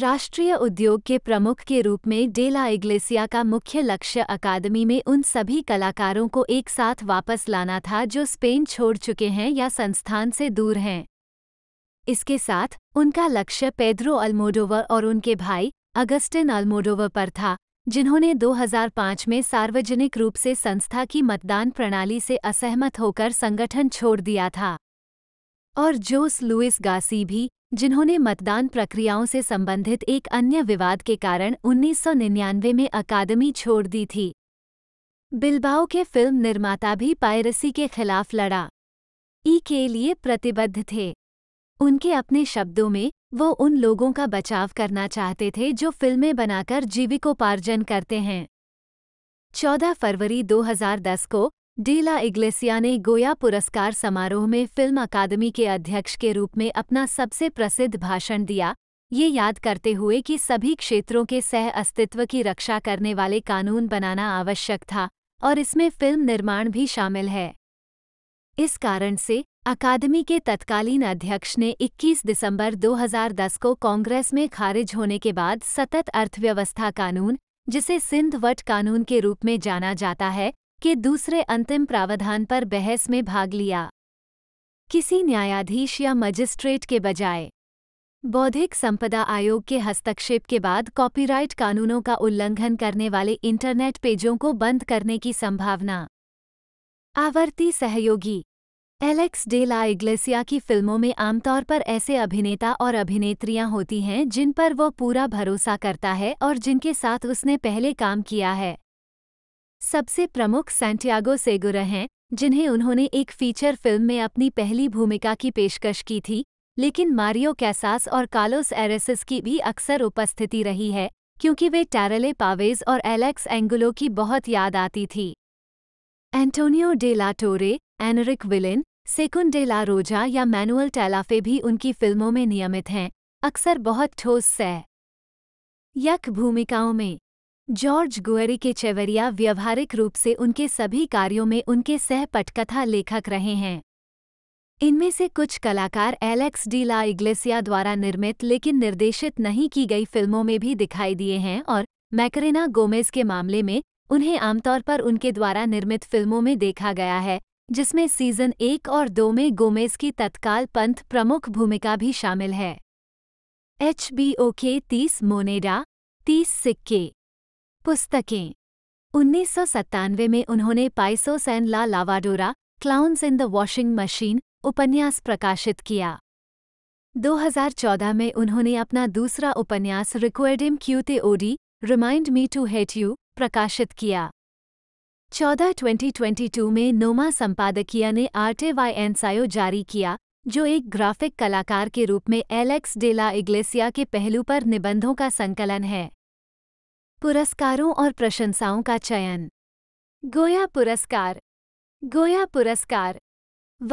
[SPEAKER 2] राष्ट्रीय उद्योग के प्रमुख के रूप में डेला इग्लेसिया का मुख्य लक्ष्य अकादमी में उन सभी कलाकारों को एक साथ वापस लाना था जो स्पेन छोड़ चुके हैं या संस्थान से दूर हैं इसके साथ उनका लक्ष्य पेद्रो अल्मोडोवर और उनके भाई अगस्टिन अल्मोडोवर पर था जिन्होंने 2005 में सार्वजनिक रूप से संस्था की मतदान प्रणाली से असहमत होकर संगठन छोड़ दिया था और जोस लुइस गासी भी जिन्होंने मतदान प्रक्रियाओं से संबंधित एक अन्य विवाद के कारण 1999 में अकादमी छोड़ दी थी बिल्बाओ के फिल्म निर्माता भी पायरसी के खिलाफ लड़ा ई के लिए प्रतिबद्ध थे उनके अपने शब्दों में वो उन लोगों का बचाव करना चाहते थे जो फिल्में बनाकर जीविकोपार्जन करते हैं 14 फरवरी 2010 को डीला इग्लेसिया ने गोया पुरस्कार समारोह में फिल्म अकादमी के अध्यक्ष के रूप में अपना सबसे प्रसिद्ध भाषण दिया ये याद करते हुए कि सभी क्षेत्रों के सह अस्तित्व की रक्षा करने वाले कानून बनाना आवश्यक था और इसमें फिल्म निर्माण भी शामिल है इस कारण से अकादमी के तत्कालीन अध्यक्ष ने 21 दिसंबर 2010 को कांग्रेस में खारिज होने के बाद सतत अर्थव्यवस्था कानून जिसे सिंध वट कानून के रूप में जाना जाता है के दूसरे अंतिम प्रावधान पर बहस में भाग लिया किसी न्यायाधीश या मजिस्ट्रेट के बजाय बौद्धिक संपदा आयोग के हस्तक्षेप के बाद कॉपीराइट कानूनों का उल्लंघन करने वाले इंटरनेट पेजों को बंद करने की संभावना आवर्ती सहयोगी एलेक्स डे ला इग्लेसिया की फिल्मों में आमतौर पर ऐसे अभिनेता और अभिनेत्रियां होती हैं जिन पर वो पूरा भरोसा करता है और जिनके साथ उसने पहले काम किया है सबसे प्रमुख सैंटियागो सेगुर हैं जिन्हें उन्होंने एक फीचर फिल्म में अपनी पहली भूमिका की पेशकश की थी लेकिन मारियो कैसास और कार्लोस एरेसिस की भी अक्सर उपस्थिति रही है क्योंकि वे टैरले पावेज और एलेक्स एंगुलो की बहुत याद आती थी Antonio de la Torre Enrique Villen Secun de la Rosa या मैनुअल टैलाफे भी उनकी फिल्मों में नियमित हैं अक्सर बहुत ठोस सह यक भूमिकाओं में जॉर्ज गुएरी के चेवरिया व्यवहारिक रूप से उनके सभी कार्यों में उनके सह पटकथा लेखक रहे हैं इनमें से कुछ कलाकार एलेक्स डी ला इग्लेसिया द्वारा निर्मित लेकिन निर्देशित नहीं की गई फिल्मों में भी दिखाई दिए हैं और मैकरेना गोमेज के मामले में उन्हें आमतौर पर उनके द्वारा निर्मित फिल्मों में देखा गया है जिसमें सीजन एक और दो में गोमेज की तत्काल पंथ प्रमुख भूमिका भी शामिल है एच बी ओ के तीस मोनेडा तीस सिक्के पुस्तकें उन्नीस सौ सत्तानवे में उन्होंने Payasos en la Lavadora clowns in the washing machine उपन्यास प्रकाशित किया 2014 में उन्होंने अपना दूसरा उपन्यास Recuerdame que te odie remind me to hate you प्रकाशित किया चौदह ट्वेंटी ट्वेंटी टू में नोमा संपादकीय ने आर्टे वाई एनसायो जारी किया जो एक ग्राफिक कलाकार के रूप में एलेक्स डेला इग्लेसिया के पहलू पर निबंधों का संकलन है पुरस्कारों और प्रशंसाओं का चयन गोया पुरस्कार गोया पुरस्कार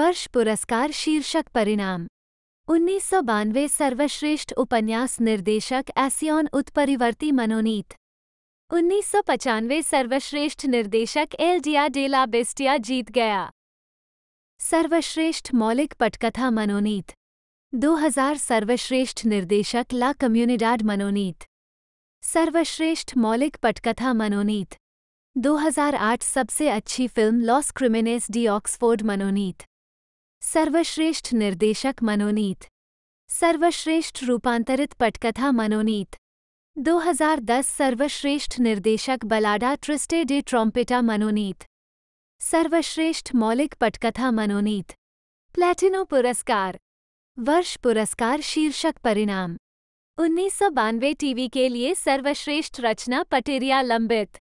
[SPEAKER 2] वर्ष पुरस्कार शीर्षक परिणाम उन्नीस सर्वश्रेष्ठ उपन्यास निर्देशक एसियॉन उत्परिवर्ती मनोनीत उन्नीस सर्वश्रेष्ठ निर्देशक एल डिया डेला बेस्टिया जीत गया सर्वश्रेष्ठ मौलिक पटकथा मनोनीत 2000 सर्वश्रेष्ठ निर्देशक ला कम्युनिडाड मनोनीत सर्वश्रेष्ठ मौलिक पटकथा मनोनीत 2008 सबसे अच्छी film Los Crimenes de Oxford मनोनीत सर्वश्रेष्ठ निर्देशक मनोनीत सर्वश्रेष्ठ रूपांतरित पटकथा मनोनीत 2010 सर्वश्रेष्ठ निर्देशक बलाडा ट्रिस्टे डे ट्रॉम्पेटा मनोनीत सर्वश्रेष्ठ मौलिक पटकथा मनोनीत प्लैटिनो पुरस्कार वर्ष पुरस्कार शीर्षक परिणाम उन्नीस टीवी के लिए सर्वश्रेष्ठ रचना पटेरिया लंबित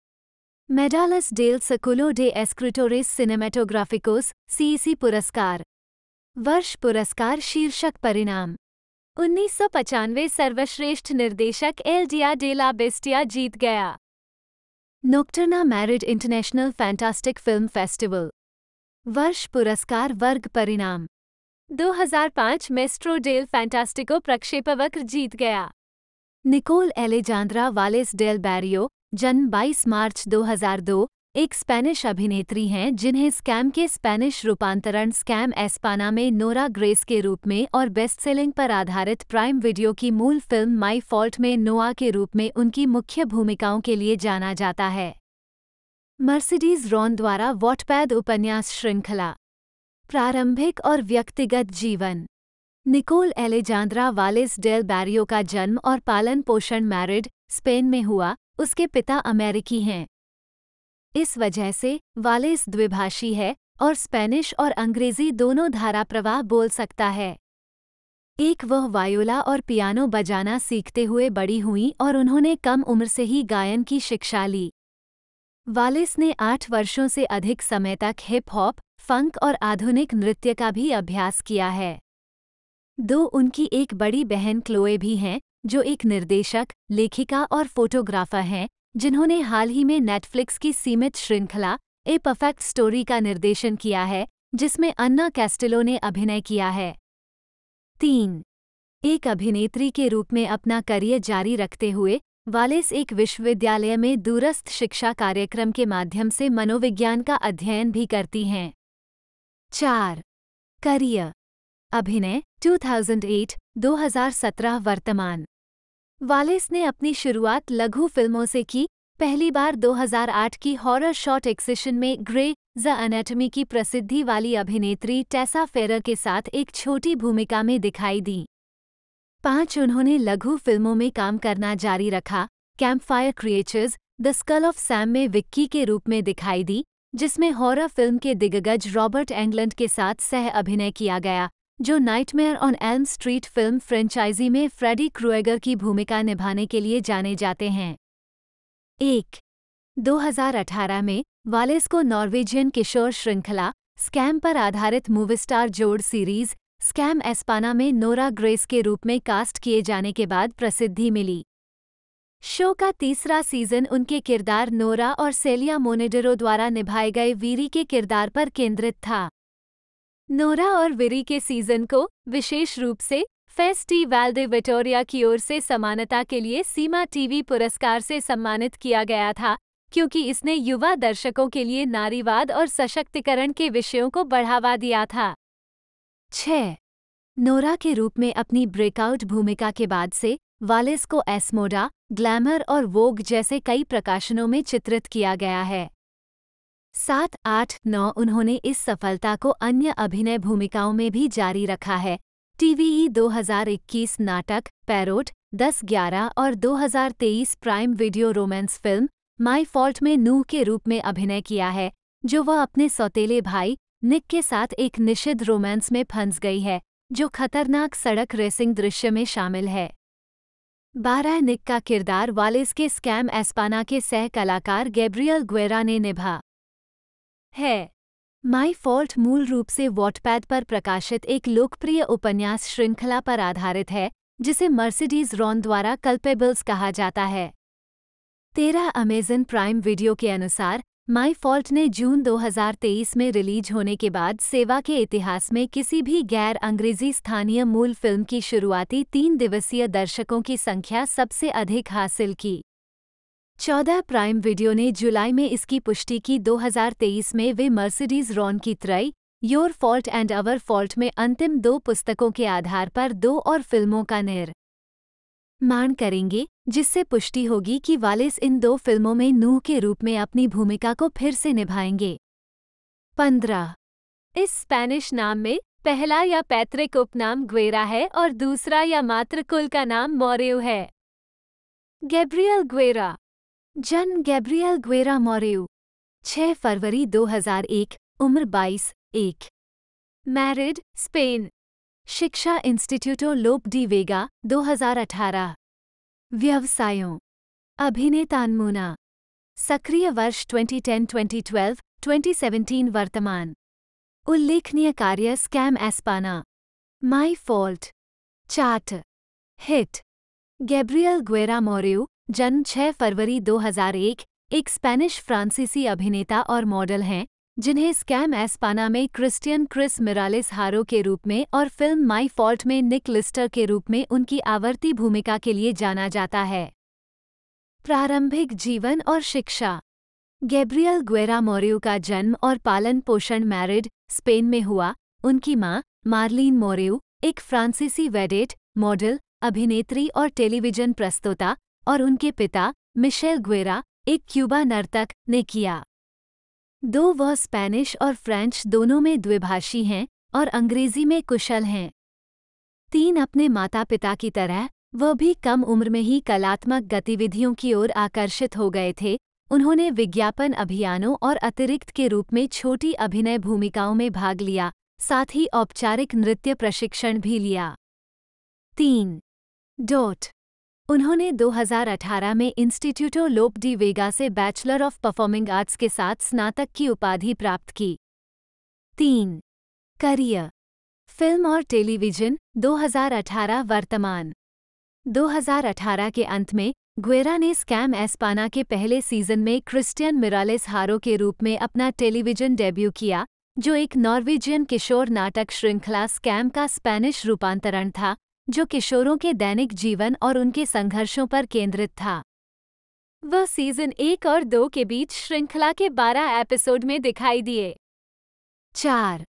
[SPEAKER 2] Medallas del Circulo de Escritores Cinematograficos CEC पुरस्कार वर्ष पुरस्कार शीर्षक परिणाम उन्नीस सर्वश्रेष्ठ निर्देशक एल डिया डेला बेस्टिया जीत गया Nocturna Madrid international fantastic film festival वर्ष पुरस्कार वर्ग परिणाम 2005 मेस्ट्रो डेल फैंटास्टिको प्रक्षेपवक्र जीत गया Nicole Alejandra Wallace del Barrio जन्म 22 मार्च 2002 एक स्पेनिश अभिनेत्री हैं जिन्हें स्कैम के स्पेनिश रूपांतरण स्कैम एस्पाना में नोरा ग्रेस के रूप में और बेस्ट सेलिंग पर आधारित प्राइम वीडियो की मूल फिल्म माई फॉल्ट में नोआ के रूप में उनकी मुख्य भूमिकाओं के लिए जाना जाता है मर्सिडीज रॉन द्वारा वॉटपैद उपन्यास श्रृंखला प्रारंभिक और व्यक्तिगत जीवन Nicole Alejandra Wallace del Barrio का जन्म और पालन पोषण मैरिड स्पेन में हुआ उसके पिता अमेरिकी हैं इस वजह से वालेस द्विभाषी है और स्पेनिश और अंग्रेजी दोनों धारा प्रवाह बोल सकता है एक वह वायोला और पियानो बजाना सीखते हुए बड़ी हुई और उन्होंने कम उम्र से ही गायन की शिक्षा ली वालिस ने आठ वर्षों से अधिक समय तक हिप हॉप फंक और आधुनिक नृत्य का भी अभ्यास किया है दो उनकी एक बड़ी बहन क्लोए भी हैं जो एक निर्देशक लेखिका और फोटोग्राफर हैं जिन्होंने हाल ही में नेटफ्लिक्स की सीमित श्रृंखला ए परफेक्ट स्टोरी का निर्देशन किया है जिसमें अन्ना कैस्टिलो ने अभिनय किया है तीन एक अभिनेत्री के रूप में अपना करियर जारी रखते हुए वालेस एक विश्वविद्यालय में दूरस्थ शिक्षा कार्यक्रम के माध्यम से मनोविज्ञान का अध्ययन भी करती हैं चार करियर अभिनय 2008-2017 वर्तमान वालेस ने अपनी शुरुआत लघु फिल्मों से की पहली बार 2008 की हॉरर शॉट एक्सिशन में ग्रे द अनेटमी की प्रसिद्धि वाली अभिनेत्री टैसा फेरर के साथ एक छोटी भूमिका में दिखाई दी पांच उन्होंने लघु फिल्मों में काम करना जारी रखा campfire creatures the skull of Sam में विक्की के रूप में दिखाई दी जिसमें हॉरर फिल्म के दिग्गज रॉबर्ट एंग्लैंड के साथ सह अभिनय किया गया जो nightmare on Elm street film franchise में फ्रेडी क्रूएगर की भूमिका निभाने के लिए जाने जाते हैं एक 2018 में वालेस को नॉर्वेजियन किशोर श्रृंखला स्कैम पर आधारित मूवीस्टार जोड़ सीरीज स्कैम एस्पाना में नोरा ग्रेस के रूप में कास्ट किए जाने के बाद प्रसिद्धि मिली शो का तीसरा सीजन उनके किरदार नोरा और सेलिया मोनेडरो द्वारा निभाए गए वीरी के किरदार पर केंद्रित था नोरा और विरी के सीजन को विशेष रूप से फेस्टी वैल्दे विटोरिया की ओर से समानता के लिए सीमा टीवी पुरस्कार से सम्मानित किया गया था क्योंकि इसने युवा दर्शकों के लिए नारीवाद और सशक्तिकरण के विषयों को बढ़ावा दिया था छ नोरा के रूप में अपनी ब्रेकआउट भूमिका के बाद से वालिस को एस्मोडा ग्लैमर और वोग जैसे कई प्रकाशनों में चित्रित किया गया है सात आठ नौ उन्होंने इस सफलता को अन्य अभिनय भूमिकाओं में भी जारी रखा है टीवीई 2021 नाटक पैरोट 10 ग्यारह और 2023 Prime Video romance film my fault में नूह के रूप में अभिनय किया है जो वह अपने सौतेले भाई निक के साथ एक निषिद्ध रोमांस में फंस गई है जो खतरनाक सड़क रेसिंग दृश्य में शामिल है बारह निक का किरदार वालिस के स्कैम एस्पाना के सह कलाकार गैब्रियल ग्वेरा ने निभा है माई फॉल्ट मूल रूप से वॉटपैड पर प्रकाशित एक लोकप्रिय उपन्यास श्रृंखला पर आधारित है जिसे मर्सिडीज रॉन द्वारा कल्पेबल्स कहा जाता है तेरह अमेजन प्राइम वीडियो के अनुसार माई फॉल्ट ने जून 2023 में रिलीज होने के बाद सेवा के इतिहास में किसी भी गैर अंग्रेजी स्थानीय मूल फिल्म की शुरुआती तीन दिवसीय दर्शकों की संख्या सबसे अधिक हासिल की चौदह प्राइम वीडियो ने जुलाई में इसकी पुष्टि की 2023 में वे मर्सिडीज रॉन की त्रय your fault and our fault में अंतिम दो पुस्तकों के आधार पर दो और फिल्मों का निर्माण करेंगे जिससे पुष्टि होगी कि वालिस इन दो फिल्मों में नूह के रूप में अपनी भूमिका को फिर से निभाएंगे पंद्रह इस स्पैनिश नाम में पहला या पैतृक उपनाम ग्वेरा है और दूसरा या मातृकुल का नाम मोरेव है गैब्रियल ग्वेरा जन गैब्रियल ग्वेरा मोरेऊ 6 फरवरी 2001 उम्र 22 एक मैरिड स्पेन शिक्षा इंस्टीट्यूटो लोप डी वेगा 2018 व्यवसायों अभिनेता अनमोना सक्रिय वर्ष 2010 2012 2017 वर्तमान उल्लेखनीय कार्य Skam España my fault chart hit Gabriel Guevara 2001 जन्म 6 फरवरी 2001, एक स्पेनिश फ्रांसीसी अभिनेता और मॉडल हैं जिन्हें स्कैम एस्पाना में क्रिस्टियन क्रिस मिरालिस हारो के रूप में और फिल्म माई फॉल्ट में निक लिस्टर के रूप में उनकी आवर्ती भूमिका के लिए जाना जाता है प्रारंभिक जीवन और शिक्षा गैब्रियल ग्वेरा मोरियो का जन्म और पालन पोषण मैरिड स्पेन में हुआ उनकी माँ मार्लिन मोरियो एक फ्रांसीसी वेडेट मॉडल अभिनेत्री और टेलीविजन प्रस्तोता और उनके पिता मिशेल ग्वेरा एक क्यूबा नर्तक ने किया दो वह स्पेनिश और फ्रेंच दोनों में द्विभाषी हैं और अंग्रेजी में कुशल हैं तीन अपने माता पिता की तरह वह भी कम उम्र में ही कलात्मक गतिविधियों की ओर आकर्षित हो गए थे उन्होंने विज्ञापन अभियानों और अतिरिक्त के रूप में छोटी अभिनय भूमिकाओं में भाग लिया साथ ही औपचारिक नृत्य प्रशिक्षण भी लिया तीन डॉट उन्होंने 2018 में इंस्टीट्यूटो लोप डी वेगा से बैचलर ऑफ परफॉर्मिंग आर्ट्स के साथ स्नातक की उपाधि प्राप्त की तीन करियर फिल्म और टेलीविजन 2018 वर्तमान 2018 के अंत में ग्वेरा ने स्कैम एस्पाना के पहले सीजन में क्रिस्टियन मिरालेस हारो के रूप में अपना टेलीविजन डेब्यू किया जो एक नॉर्वेजियन किशोर नाटक श्रृंखला स्कैम का स्पेनिश रूपांतरण था जो किशोरों के दैनिक जीवन और उनके संघर्षों पर केंद्रित था वह सीजन एक और दो के बीच श्रृंखला के बारह एपिसोड में दिखाई दिए चार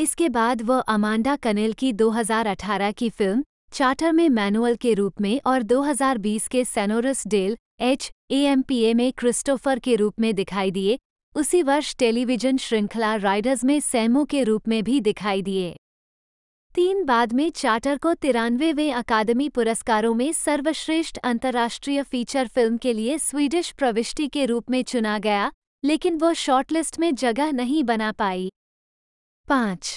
[SPEAKER 2] इसके बाद वह अमांडा कनेल की 2018 की फिल्म चार्टर में मैनुअल के रूप में और 2020 के Señoras del H A M P A में क्रिस्टोफर के रूप में दिखाई दिए उसी वर्ष टेलीविजन श्रृंखला राइडर्स में सैमो के रूप में भी दिखाई दिए तीन बाद में चार्टर को तिरानवेवें अकादमी पुरस्कारों में सर्वश्रेष्ठ अंतर्राष्ट्रीय फीचर फिल्म के लिए स्वीडिश प्रविष्टि के रूप में चुना गया लेकिन वो शॉर्टलिस्ट में जगह नहीं बना पाई पाँच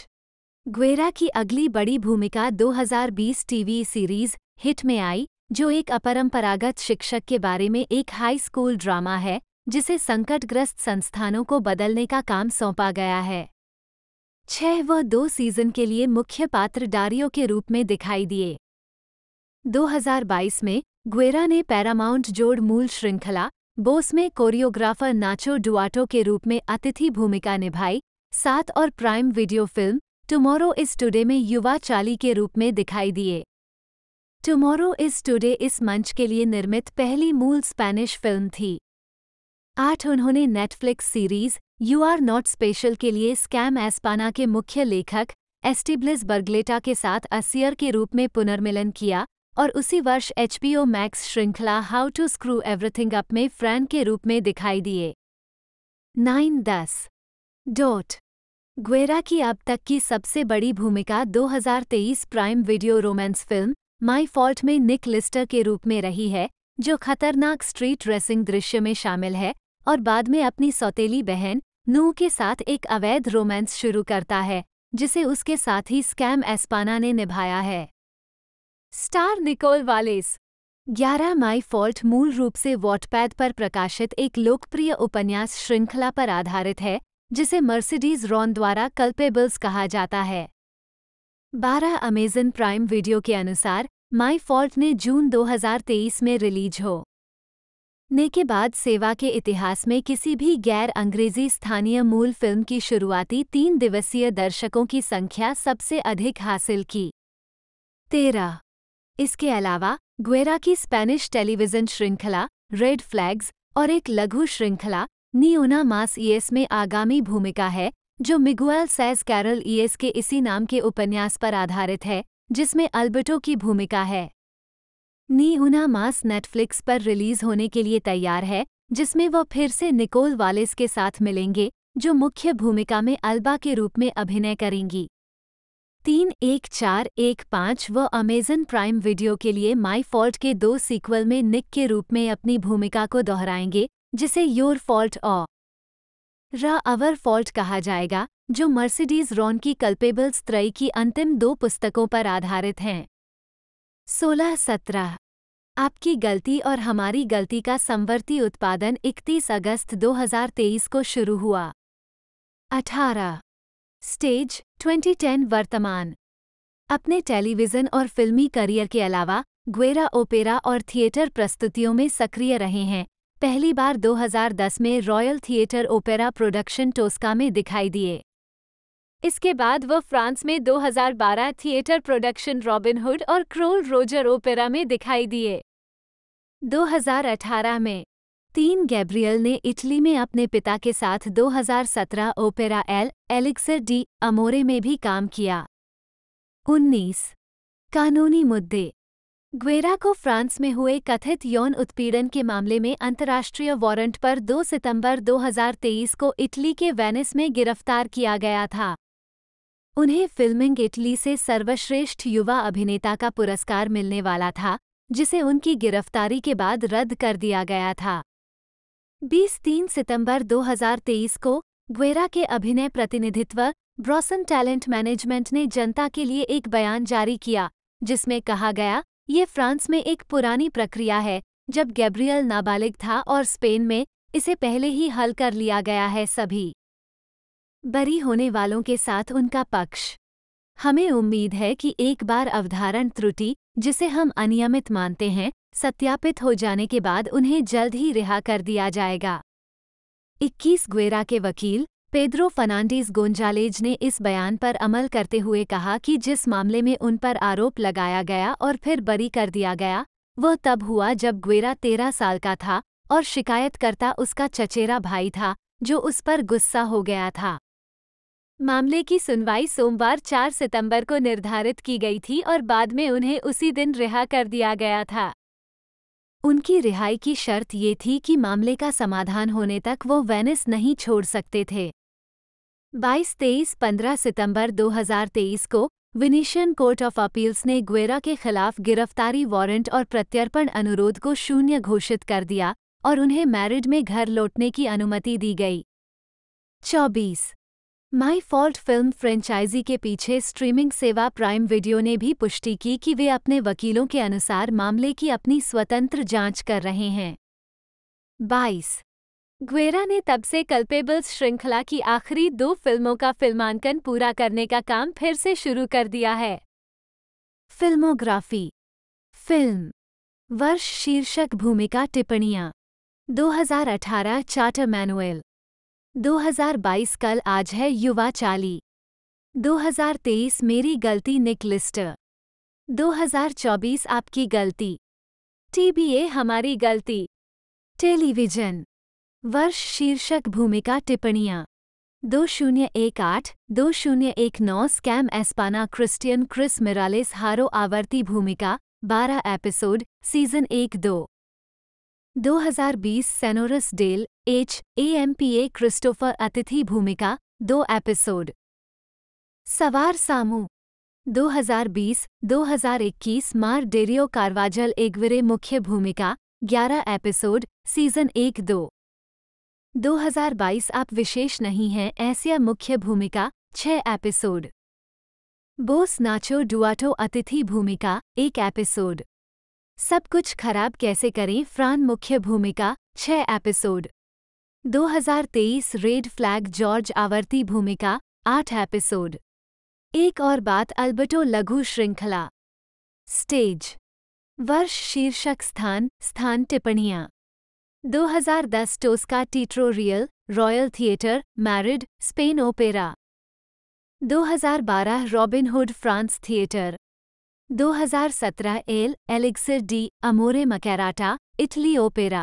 [SPEAKER 2] ग्वेरा की अगली बड़ी भूमिका 2020 टीवी सीरीज हिट में आई जो एक अपरंपरागत शिक्षक के बारे में एक हाई स्कूल ड्रामा है जिसे संकटग्रस्त संस्थानों को बदलने का काम सौंपा गया है छह व दो सीजन के लिए मुख्य पात्र डारियो के रूप में दिखाई दिए 2022 में ग्वेरा ने पैरामाउंट जोड़ मूल श्रृंखला बोस में कोरियोग्राफर नाचो डुआटो के रूप में अतिथि भूमिका निभाई सात और Prime Video film tomorrow is today में युवा चाली के रूप में दिखाई दिए टुमारो इज टुडे इस मंच के लिए निर्मित पहली मूल स्पैनिश फिल्म थी आठ उन्होंने Netflix series you are not special के लिए स्कैम एस्पाना के मुख्य लेखक एस्टिब्लिस बर्गलेटा के साथ असियर के रूप में पुनर्मिलन किया और उसी वर्ष एचपीओ मैक्स श्रृंखला how to screw everything up में फ्रैन के रूप में दिखाई दिए नाइन दस डॉट ग्वेरा की अब तक की सबसे बड़ी भूमिका 2023 Prime Video romance film my fault में निक लिस्टर के रूप में रही है जो खतरनाक स्ट्रीट रेसिंग दृश्य में शामिल है और बाद में अपनी सौतेली बहन नूह के साथ एक अवैध रोमांस शुरू करता है जिसे उसके साथ ही स्कैम एस्पाना ने निभाया है star Nicole Wallace 11 my fault मूल रूप से वॉटपैड पर प्रकाशित एक लोकप्रिय उपन्यास श्रृंखला पर आधारित है जिसे मर्सिडीज रॉन द्वारा कल्पेबल्स कहा जाता है 12 अमेजन प्राइम वीडियो के अनुसार माई फॉल्ट ने जून 2023 में रिलीज हो ने के बाद सेवा के इतिहास में किसी भी गैर अंग्रेजी स्थानीय मूल फिल्म की शुरुआती तीन दिवसीय दर्शकों की संख्या सबसे अधिक हासिल की तेरह इसके अलावा ग्वेरा की स्पेनिश टेलीविजन श्रृंखला रेड फ्लैग्स और एक लघु श्रृंखला नियोना मास ईएस में आगामी भूमिका है जो मिगुएल सैज कैरल ईएस के इसी नाम के उपन्यास पर आधारित है जिसमें अल्बर्टो की भूमिका है नी उना मास नेटफ्लिक्स पर रिलीज होने के लिए तैयार है जिसमें वह फिर से निकोल वालिस के साथ मिलेंगे जो मुख्य भूमिका में अल्बा के रूप में अभिनय करेंगी तीन एक चार एक पाँच व अमेजन प्राइम वीडियो के लिए माई फॉल्ट के दो सीक्वल में निक के रूप में अपनी भूमिका को दोहराएंगे जिसे योर फॉल्ट ऑ र अवर फॉल्ट कहा जाएगा जो मर्सिडीज रॉन की कल्पेबल्स त्रय की अंतिम दो पुस्तकों पर आधारित हैं सोलह सत्रह आपकी गलती और हमारी गलती का संवर्ती उत्पादन 31 अगस्त 2023 को शुरू हुआ 18. स्टेज 2010 वर्तमान अपने टेलीविज़न और फिल्मी करियर के अलावा ग्वेरा ओपेरा और थिएटर प्रस्तुतियों में सक्रिय रहे हैं पहली बार 2010 में Royal theatre opera production Tosca में दिखाई दिए इसके बाद वह फ्रांस में 2012 थिएटर प्रोडक्शन रॉबिनहुड और क्रोल रोजर ओपेरा में दिखाई दिए 2018 में तीन गैब्रियल ने इटली में अपने पिता के साथ 2017 opera El elixir de Amore में भी काम किया 19 कानूनी मुद्दे ग्वेरा को फ्रांस में हुए कथित यौन उत्पीड़न के मामले में अंतर्राष्ट्रीय वारंट पर 2 सितंबर 2023 को इटली के वेनिस में गिरफ्तार किया गया था उन्हें फिल्मिंग इटली से सर्वश्रेष्ठ युवा अभिनेता का पुरस्कार मिलने वाला था जिसे उनकी गिरफ्तारी के बाद रद्द कर दिया गया था 23 तीन सितंबर 2023 को ग्वेरा के अभिनय प्रतिनिधित्व ब्रॉसन टैलेंट मैनेजमेंट ने जनता के लिए एक बयान जारी किया जिसमें कहा गया ये फ्रांस में एक पुरानी प्रक्रिया है जब गैब्रियल नाबालिग था और स्पेन में इसे पहले ही हल कर लिया गया है सभी बरी होने वालों के साथ उनका पक्ष हमें उम्मीद है कि एक बार अवधारण त्रुटि जिसे हम अनियमित मानते हैं सत्यापित हो जाने के बाद उन्हें जल्द ही रिहा कर दिया जाएगा 21 ग्वेरा के वकील पेद्रो फर्नांडीज गोंजालेज ने इस बयान पर अमल करते हुए कहा कि जिस मामले में उन पर आरोप लगाया गया और फिर बरी कर दिया गया वह तब हुआ जब ग्वेरा तेरह साल का था और शिकायतकर्ता उसका चचेरा भाई था जो उस पर गुस्सा हो गया था मामले की सुनवाई सोमवार 4 सितंबर को निर्धारित की गई थी और बाद में उन्हें उसी दिन रिहा कर दिया गया था उनकी रिहाई की शर्त ये थी कि मामले का समाधान होने तक वो वेनिस नहीं छोड़ सकते थे 22 तेईस 15 सितंबर 2023 को विनिशियन कोर्ट ऑफ अपील्स ने ग्वेरा के खिलाफ गिरफ्तारी वारंट और प्रत्यर्पण अनुरोध को शून्य घोषित कर दिया और उन्हें मैरिड में घर लौटने की अनुमति दी गई 24 माई फॉल्ट फिल्म फ्रेंचाइजी के पीछे स्ट्रीमिंग सेवा प्राइम वीडियो ने भी पुष्टि की कि वे अपने वकीलों के अनुसार मामले की अपनी स्वतंत्र जांच कर रहे हैं 22. ग्वेरा ने तब से कल्पेबल्स श्रृंखला की आखिरी दो फिल्मों का फिल्मांकन पूरा करने का काम फिर से शुरू कर दिया है फिल्मोग्राफी फिल्म वर्ष शीर्षक भूमिका टिप्पणियां 2018 चार्टर मैनुअल 2022 कल आज है युवा चाली 2023 मेरी गलती निक लिस्टर 2024 आपकी गलती टीबीए हमारी गलती टेलीविजन वर्ष शीर्षक भूमिका टिप्पणियां दो शून्य एक आठ दो शून्य एक नौ Skam España Cristian Cris Miralles Haro आवर्ती भूमिका बारह एपिसोड सीजन एक दो 2020 Señoras del H A M P A Christopher अतिथि भूमिका दो एपिसोड सवार सामू 2020-2021 मार डेरियो कार्वाजल एग्वरे मुख्य भूमिका 11 एपिसोड सीजन एक दो 2022 आप विशेष नहीं हैं ऐसिया मुख्य भूमिका 6 एपिसोड बोस नाचो डुआटो अतिथि भूमिका एक एपिसोड सब कुछ खराब कैसे करें फ्रान मुख्य भूमिका छह एपिसोड 2023 रेड फ्लैग जॉर्ज आवर्ती भूमिका आठ एपिसोड एक और बात अल्बर्टो लघु श्रृंखला स्टेज वर्ष शीर्षक स्थान स्थान टिप्पणियां 2010 Tosca Teatro Real Royal theatre Madrid Spain opera 2012 Robin Hood France theatre 2017 El elixir de Amore Macerata Italy opera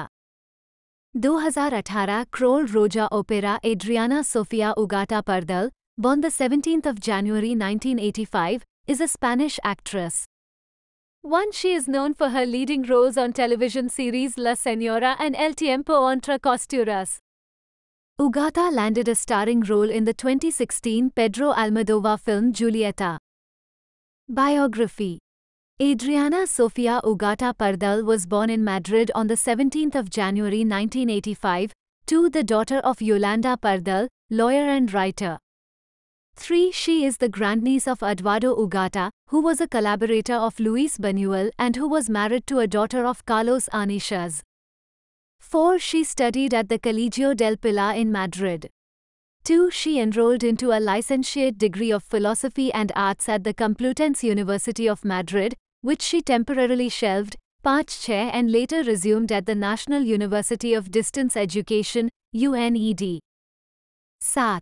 [SPEAKER 2] 2018 Krol Roger opera Adriana Sofia Ugarte Pardal born the 17th of January 1985, is a Spanish actress. Once she is known for her leading roles on television series La Señora and El Tiempo entre Costuras. Ugata landed a starring role in the 2016 Pedro Almodovar film Julieta. Biography Adriana Sofia Ugata Pardal was born in Madrid on the 17th of January 1985 to the daughter of Yolanda Pardal, lawyer and writer. 3. She is the grandniece of Eduardo Ugata, who was a collaborator of Luis Buñuel and who was married to a daughter of Carlos Anishas. 4. She studied at the Colegio del Pilar in Madrid. 2. She enrolled into a licentiate degree of philosophy and arts at the Complutense University of Madrid, which she temporarily shelved, part chair and later resumed at the National University of Distance Education, UNED. 7.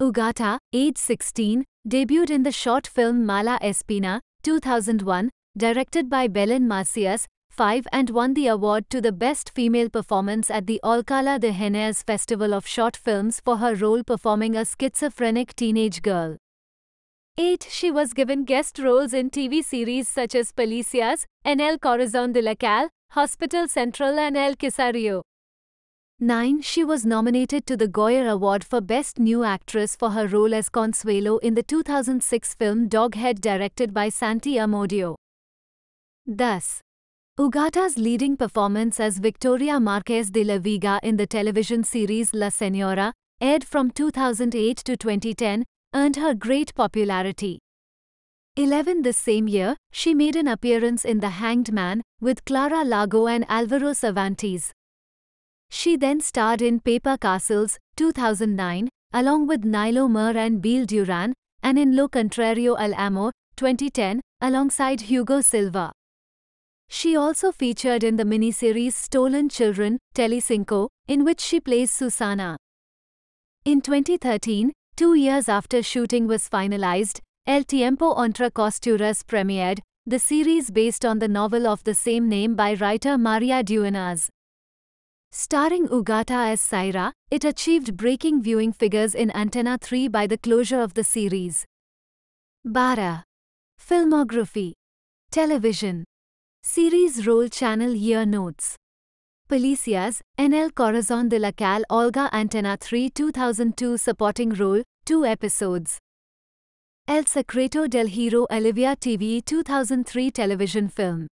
[SPEAKER 2] Ugata, age 16, debuted in the short film Mala Espina, 2001, directed by Belen Masias. 5 and won the award to the Best Female Performance at the Alcala de Henares Festival of Short Films for her role performing a schizophrenic teenage girl. 8. She was given guest roles in TV series such as Policias, En El Corazón de la Cal, Hospital Central and El Quisario. 9. She was nominated to the Goyer Award for Best New Actress for her role as Consuelo in the 2006 film Doghead directed by Santi Amodio. Thus, Ugata's leading performance as Victoria Marquez de la Viga in the television series La Senora, aired from 2008 to 2010, earned her great popularity. 11 This same year, she made an appearance in The Hanged Man with Clara Lago and Alvaro Cervantes. She then starred in Paper Castles 2009 along with Nilo Mur and Bill Duran and in Lo Contrario al Amor 2010 alongside Hugo Silva. She also featured in the miniseries Stolen Children, Telecinco, in which she plays Susana. In 2013, two years after shooting was finalized, El Tiempo entre Costuras premiered, the series based on the novel of the same name by writer Maria Duenas. Starring Ugata as Saira, it achieved breaking viewing figures in Antenna 3 by the closure of the series. Bara. Filmography. Television. Series Roll Channel Year Notes Policias, NL Corazon de la Cal Olga Antena 3 2002 Supporting Role, 2 episodes. El Secreto del Hero Olivia TV 2003 television film.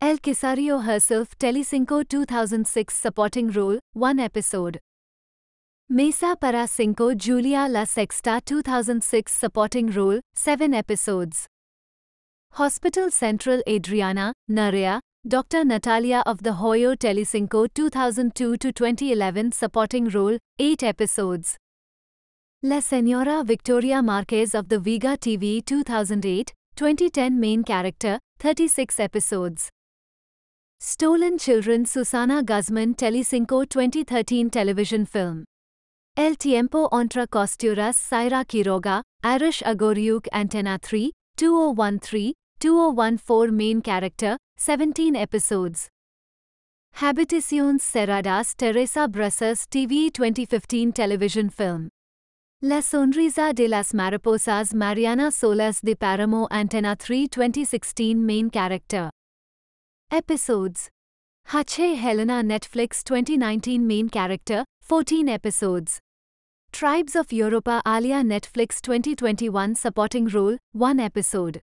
[SPEAKER 2] El Cesario herself Telecinco 2006 supporting role, 1 episode. Mesa para Cinco Julia La Sexta 2006 supporting role, 7 episodes. Hospital Central Adriana, Narea, Dr. Natalia of the Hoyo Telecinco 2002 to 2011 supporting role, 8 episodes. La Senora Victoria Marquez of the Vega TV 2008, 2010 main character, 36 episodes. Stolen Children Susana Guzman Telecinco 2013 television film. El Tiempo Entre Costuras Saira Quiroga, Arish Agoriuk Antenna 3, 2013, 2014 Main character, 17 episodes. Habitaciones Cerradas Teresa Brasas TV 2015 television film. La Sonrisa de las Mariposas Mariana Solas de Paramo Antena 3 2016 Main character. Episodes Hache Helena Netflix 2019 Main character, 14 episodes. Tribes of Europa Alia Netflix 2021 Supporting role, 1 episode.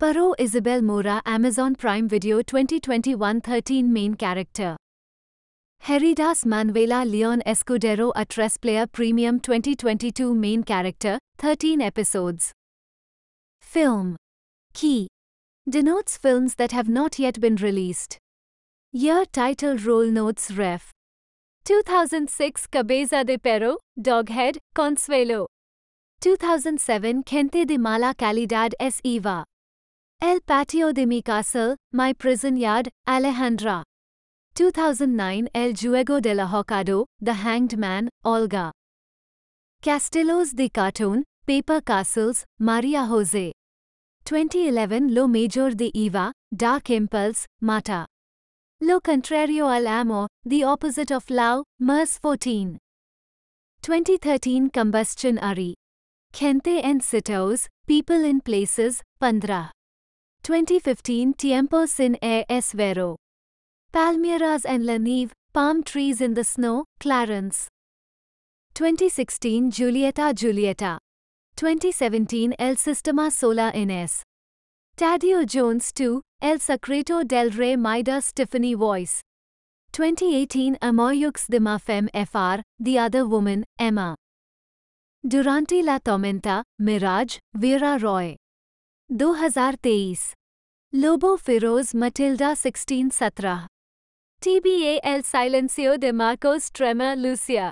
[SPEAKER 2] Paro Isabel Mora Amazon Prime Video 2021 13 Main Character Heridas Manuela Leon Escudero Atres Player Premium 2022 Main Character 13 Episodes Film Key Denotes films that have not yet been released. Year Title Role Notes Ref 2006 Cabeza de Perro, Doghead, Consuelo 2007 Gente de Mala Calidad es Eva. El Patio de Mi Castle, My Prison Yard, Alejandra. 2009 El Juego de la Ahocado, The Hanged Man, Olga. Castillos de Cartoon, Paper Castles, Maria Jose. 2011 Lo Major de Eva, Dark Impulse, Mata. Lo Contrario al Amor, The Opposite of Love, Mers 14. 2013 Combustion Ari. Gente en Sitios, People in Places, Pandra. 2015 Tiempo sin air es vero. Palmeiras and La Palm Trees in the Snow, Clarence. 2016 Julieta Julieta. 2017 El Sistema Sola Ines. Tadio Jones 2, El Secreto del Rey Maida Stephanie Voice. 2018 Amoyux de Mafem FR, The Other Woman, Emma. Durante la Tormenta, Mirage, Vera Roy. 2023 Lobo Feroz Matilda 1617 TBA El Silencio de Marcos Tremmel Lucia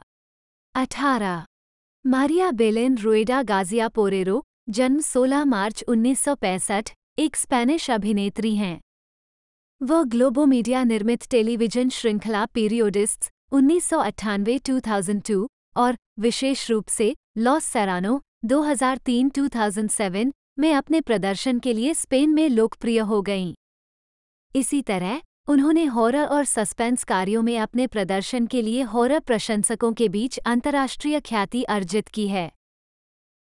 [SPEAKER 2] 18 Maria Belen Rueda Garcia Porrero जन्म 16 मार्च 1965 एक Spanish अभिनेत्री हैं वह Globo media निर्मित television श्रृंखला पीरियोडिस्ट उन्नीस सौ और विशेष रूप से लॉस सैरानो 2003-2007 मैं अपने प्रदर्शन के लिए स्पेन में लोकप्रिय हो गईं इसी तरह उन्होंने हॉरर और सस्पेंस कार्यों में अपने प्रदर्शन के लिए हॉरर प्रशंसकों के बीच अंतर्राष्ट्रीय ख्याति अर्जित की है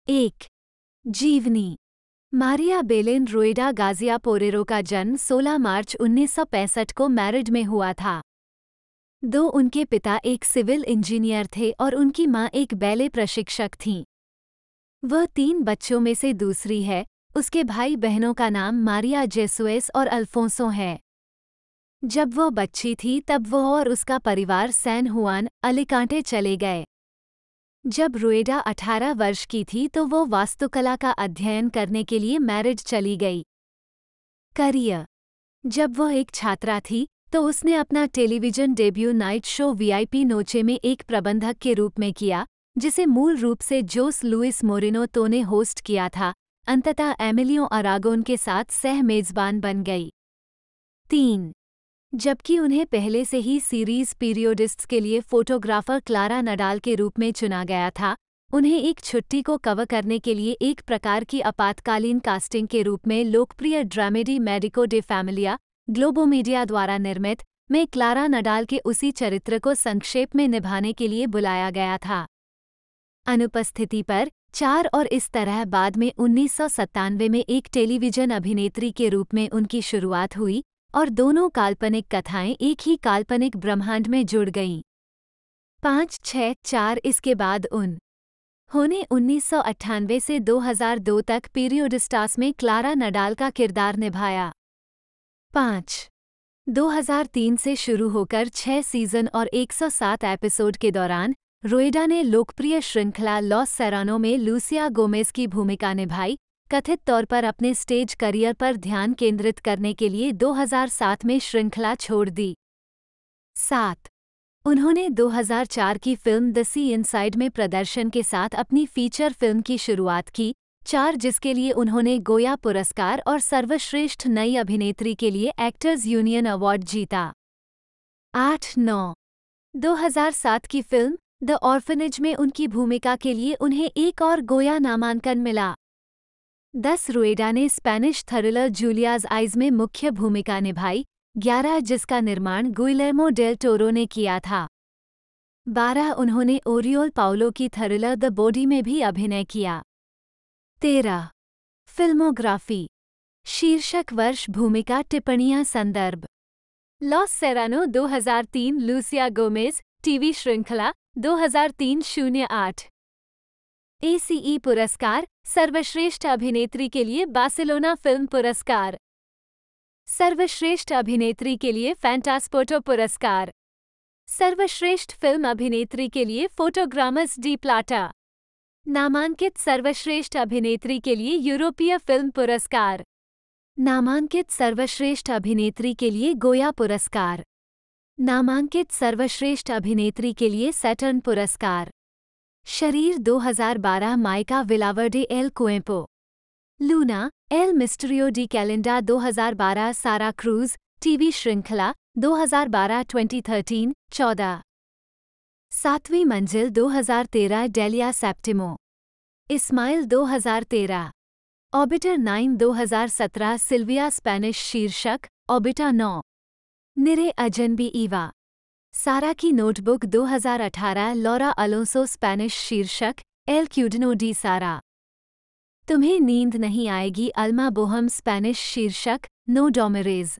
[SPEAKER 2] एक जीवनी मारिया बेलेन रोएडा गाजिया पोरेरो का जन्म 16 मार्च 1965 को मैरिड में हुआ था दो उनके पिता एक सिविल इंजीनियर थे और उनकी मां एक बैले प्रशिक्षक थीं वह तीन बच्चों में से दूसरी है उसके भाई बहनों का नाम मारिया जेसुएस और अल्फोंसो है जब वह बच्ची थी तब वह और उसका परिवार सैन हुआन अलिकांटे चले गए जब रुएडा अठारह वर्ष की थी तो वो वास्तुकला का अध्ययन करने के लिए मैरिज चली गई करियर जब वह एक छात्रा थी तो उसने अपना television debut night show VIP Noche में एक प्रबंधक के रूप में किया जिसे मूल रूप से जोस लुइस मोरिनो तो ने होस्ट किया था अंततः एमिलियो अरागोन के साथ सह मेजबान बन गई तीन जबकि उन्हें पहले से ही सीरीज पीरियोडिस्ट्स के लिए फोटोग्राफर क्लारा नडाल के रूप में चुना गया था उन्हें एक छुट्टी को कवर करने के लिए एक प्रकार की आपातकालीन कास्टिंग के रूप में लोकप्रिय dramedy Medico de Familia Globomedia द्वारा निर्मित में क्लारा नडाल के उसी चरित्र को संक्षेप में निभाने के लिए बुलाया गया था अनुपस्थिति पर चार और इस तरह बाद में उन्नीस में एक टेलीविजन अभिनेत्री के रूप में उनकी शुरुआत हुई और दोनों काल्पनिक कथाएं एक ही काल्पनिक ब्रह्मांड में जुड़ गईं पाँच छः चार इसके बाद उन होने उन्नीस से 2002 तक पीरियोडिस्टास में क्लारा नडाल का किरदार निभाया पाँच 2003 से शुरू होकर छह सीजन और 107 एपिसोड के दौरान रोएडा ने लोकप्रिय श्रृंखला लॉस सैरानो में लूसिया गोमेज की भूमिका निभाई कथित तौर पर अपने स्टेज करियर पर ध्यान केंद्रित करने के लिए 2007 में श्रृंखला छोड़ दी सात उन्होंने 2004 की फिल्म द सी इनसाइड में प्रदर्शन के साथ अपनी फीचर फिल्म की शुरुआत की चार जिसके लिए उन्होंने गोया पुरस्कार और सर्वश्रेष्ठ नई अभिनेत्री के लिए एक्टर्स यूनियन अवार्ड जीता आठ नौ 2007 की फिल्म द ऑर्फनेज में उनकी भूमिका के लिए उन्हें एक और गोया नामांकन मिला दस रुएडा ने स्पेनिश थ्रिलर जूलियाज आइज में मुख्य भूमिका निभाई ग्यारह जिसका निर्माण गुइलेमो डेल टोरो ने किया था बारह उन्होंने ओरियोल पाउलो की थ्रिलर द बॉडी में भी अभिनय किया तेरह फिल्मोग्राफी शीर्षक वर्ष भूमिका टिप्पणियां संदर्भ Los Serrano 2003 Lucia Gomez TV श्रृंखला 2003 शून्य आठ एसीई e पुरस्कार सर्वश्रेष्ठ अभिनेत्री के लिए बार्सिलोना फिल्म पुरस्कार सर्वश्रेष्ठ अभिनेत्री के लिए फैंटास्पोटो पुरस्कार सर्वश्रेष्ठ फिल्म अभिनेत्री के लिए फोटोग्रामर्स डी प्लाटा नामांकित सर्वश्रेष्ठ अभिनेत्री के लिए यूरोपीय फिल्म पुरस्कार नामांकित सर्वश्रेष्ठ अभिनेत्री के लिए गोया पुरस्कार नामांकित सर्वश्रेष्ठ अभिनेत्री के लिए सैटर्न पुरस्कार शरीर 2012 Maica Villaverde El Cuerpo Luna El Misterio de Calenda 2012 Sara cruise TV श्रृंखला 2012-2013 चौदह सातवीं मंजिल 2013 Delia Septimo Ismael 2013 Orbiter 9 2017 Silvia Spanish शीर्षक ऑबिटा 9 निरे अजनबी ईवा सारा की नोटबुक 2018 लौरा अलोंसो स्पेनिश शीर्षक एल क्यूडनो डी सारा तुम्हें नींद नहीं आएगी अल्मा बोहम स्पेनिश शीर्षक No Dormiras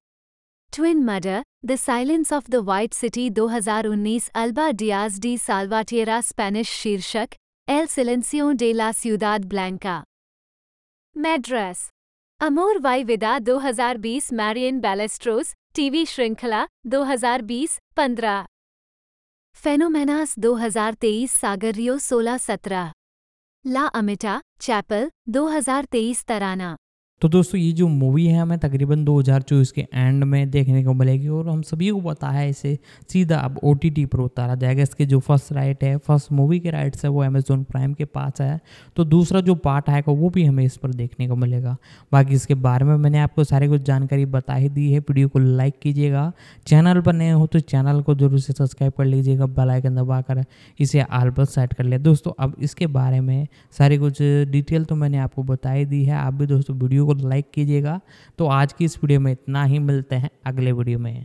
[SPEAKER 2] twin murders the silence of the white city 2019 Alba Diaz de Salvatierra Spanish शीर्षक El Silencio de la Ciudad Blanca Madres Amor y Vida 2020 Marrion बैलेस्ट्रोस TV श्रृंखला 2020-15 फेनोमेनास 2023 सागरियो 16-17 ला अमिटा chapel 2023 तराना
[SPEAKER 1] तो दोस्तों ये जो movie है हमें तकरीबन 2024 के एंड में देखने को मिलेगी और हम सभी को पता है इसे सीधा अब ओ टी टी पर उतारा जाएगा इसके जो फर्स्ट राइट है फर्स्ट मूवी के राइट्स है वो अमेजोन प्राइम के पास है तो दूसरा जो पार्ट आएगा वो भी हमें इस पर देखने को मिलेगा बाकी इसके बारे में मैंने आपको सारी कुछ जानकारी बता ही दी है वीडियो को लाइक कीजिएगा चैनल पर नए हो तो चैनल को जरूर से सब्सक्राइब कर लीजिएगा बेलाइकन दबा कर इसे आल पर सेट कर लिया दोस्तों अब इसके बारे में सारी कुछ डिटेल तो मैंने आपको बता ही दी है आप भी दोस्तों वीडियो वीडियो को लाइक कीजिएगा तो आज की इस वीडियो में इतना ही मिलते हैं अगले वीडियो में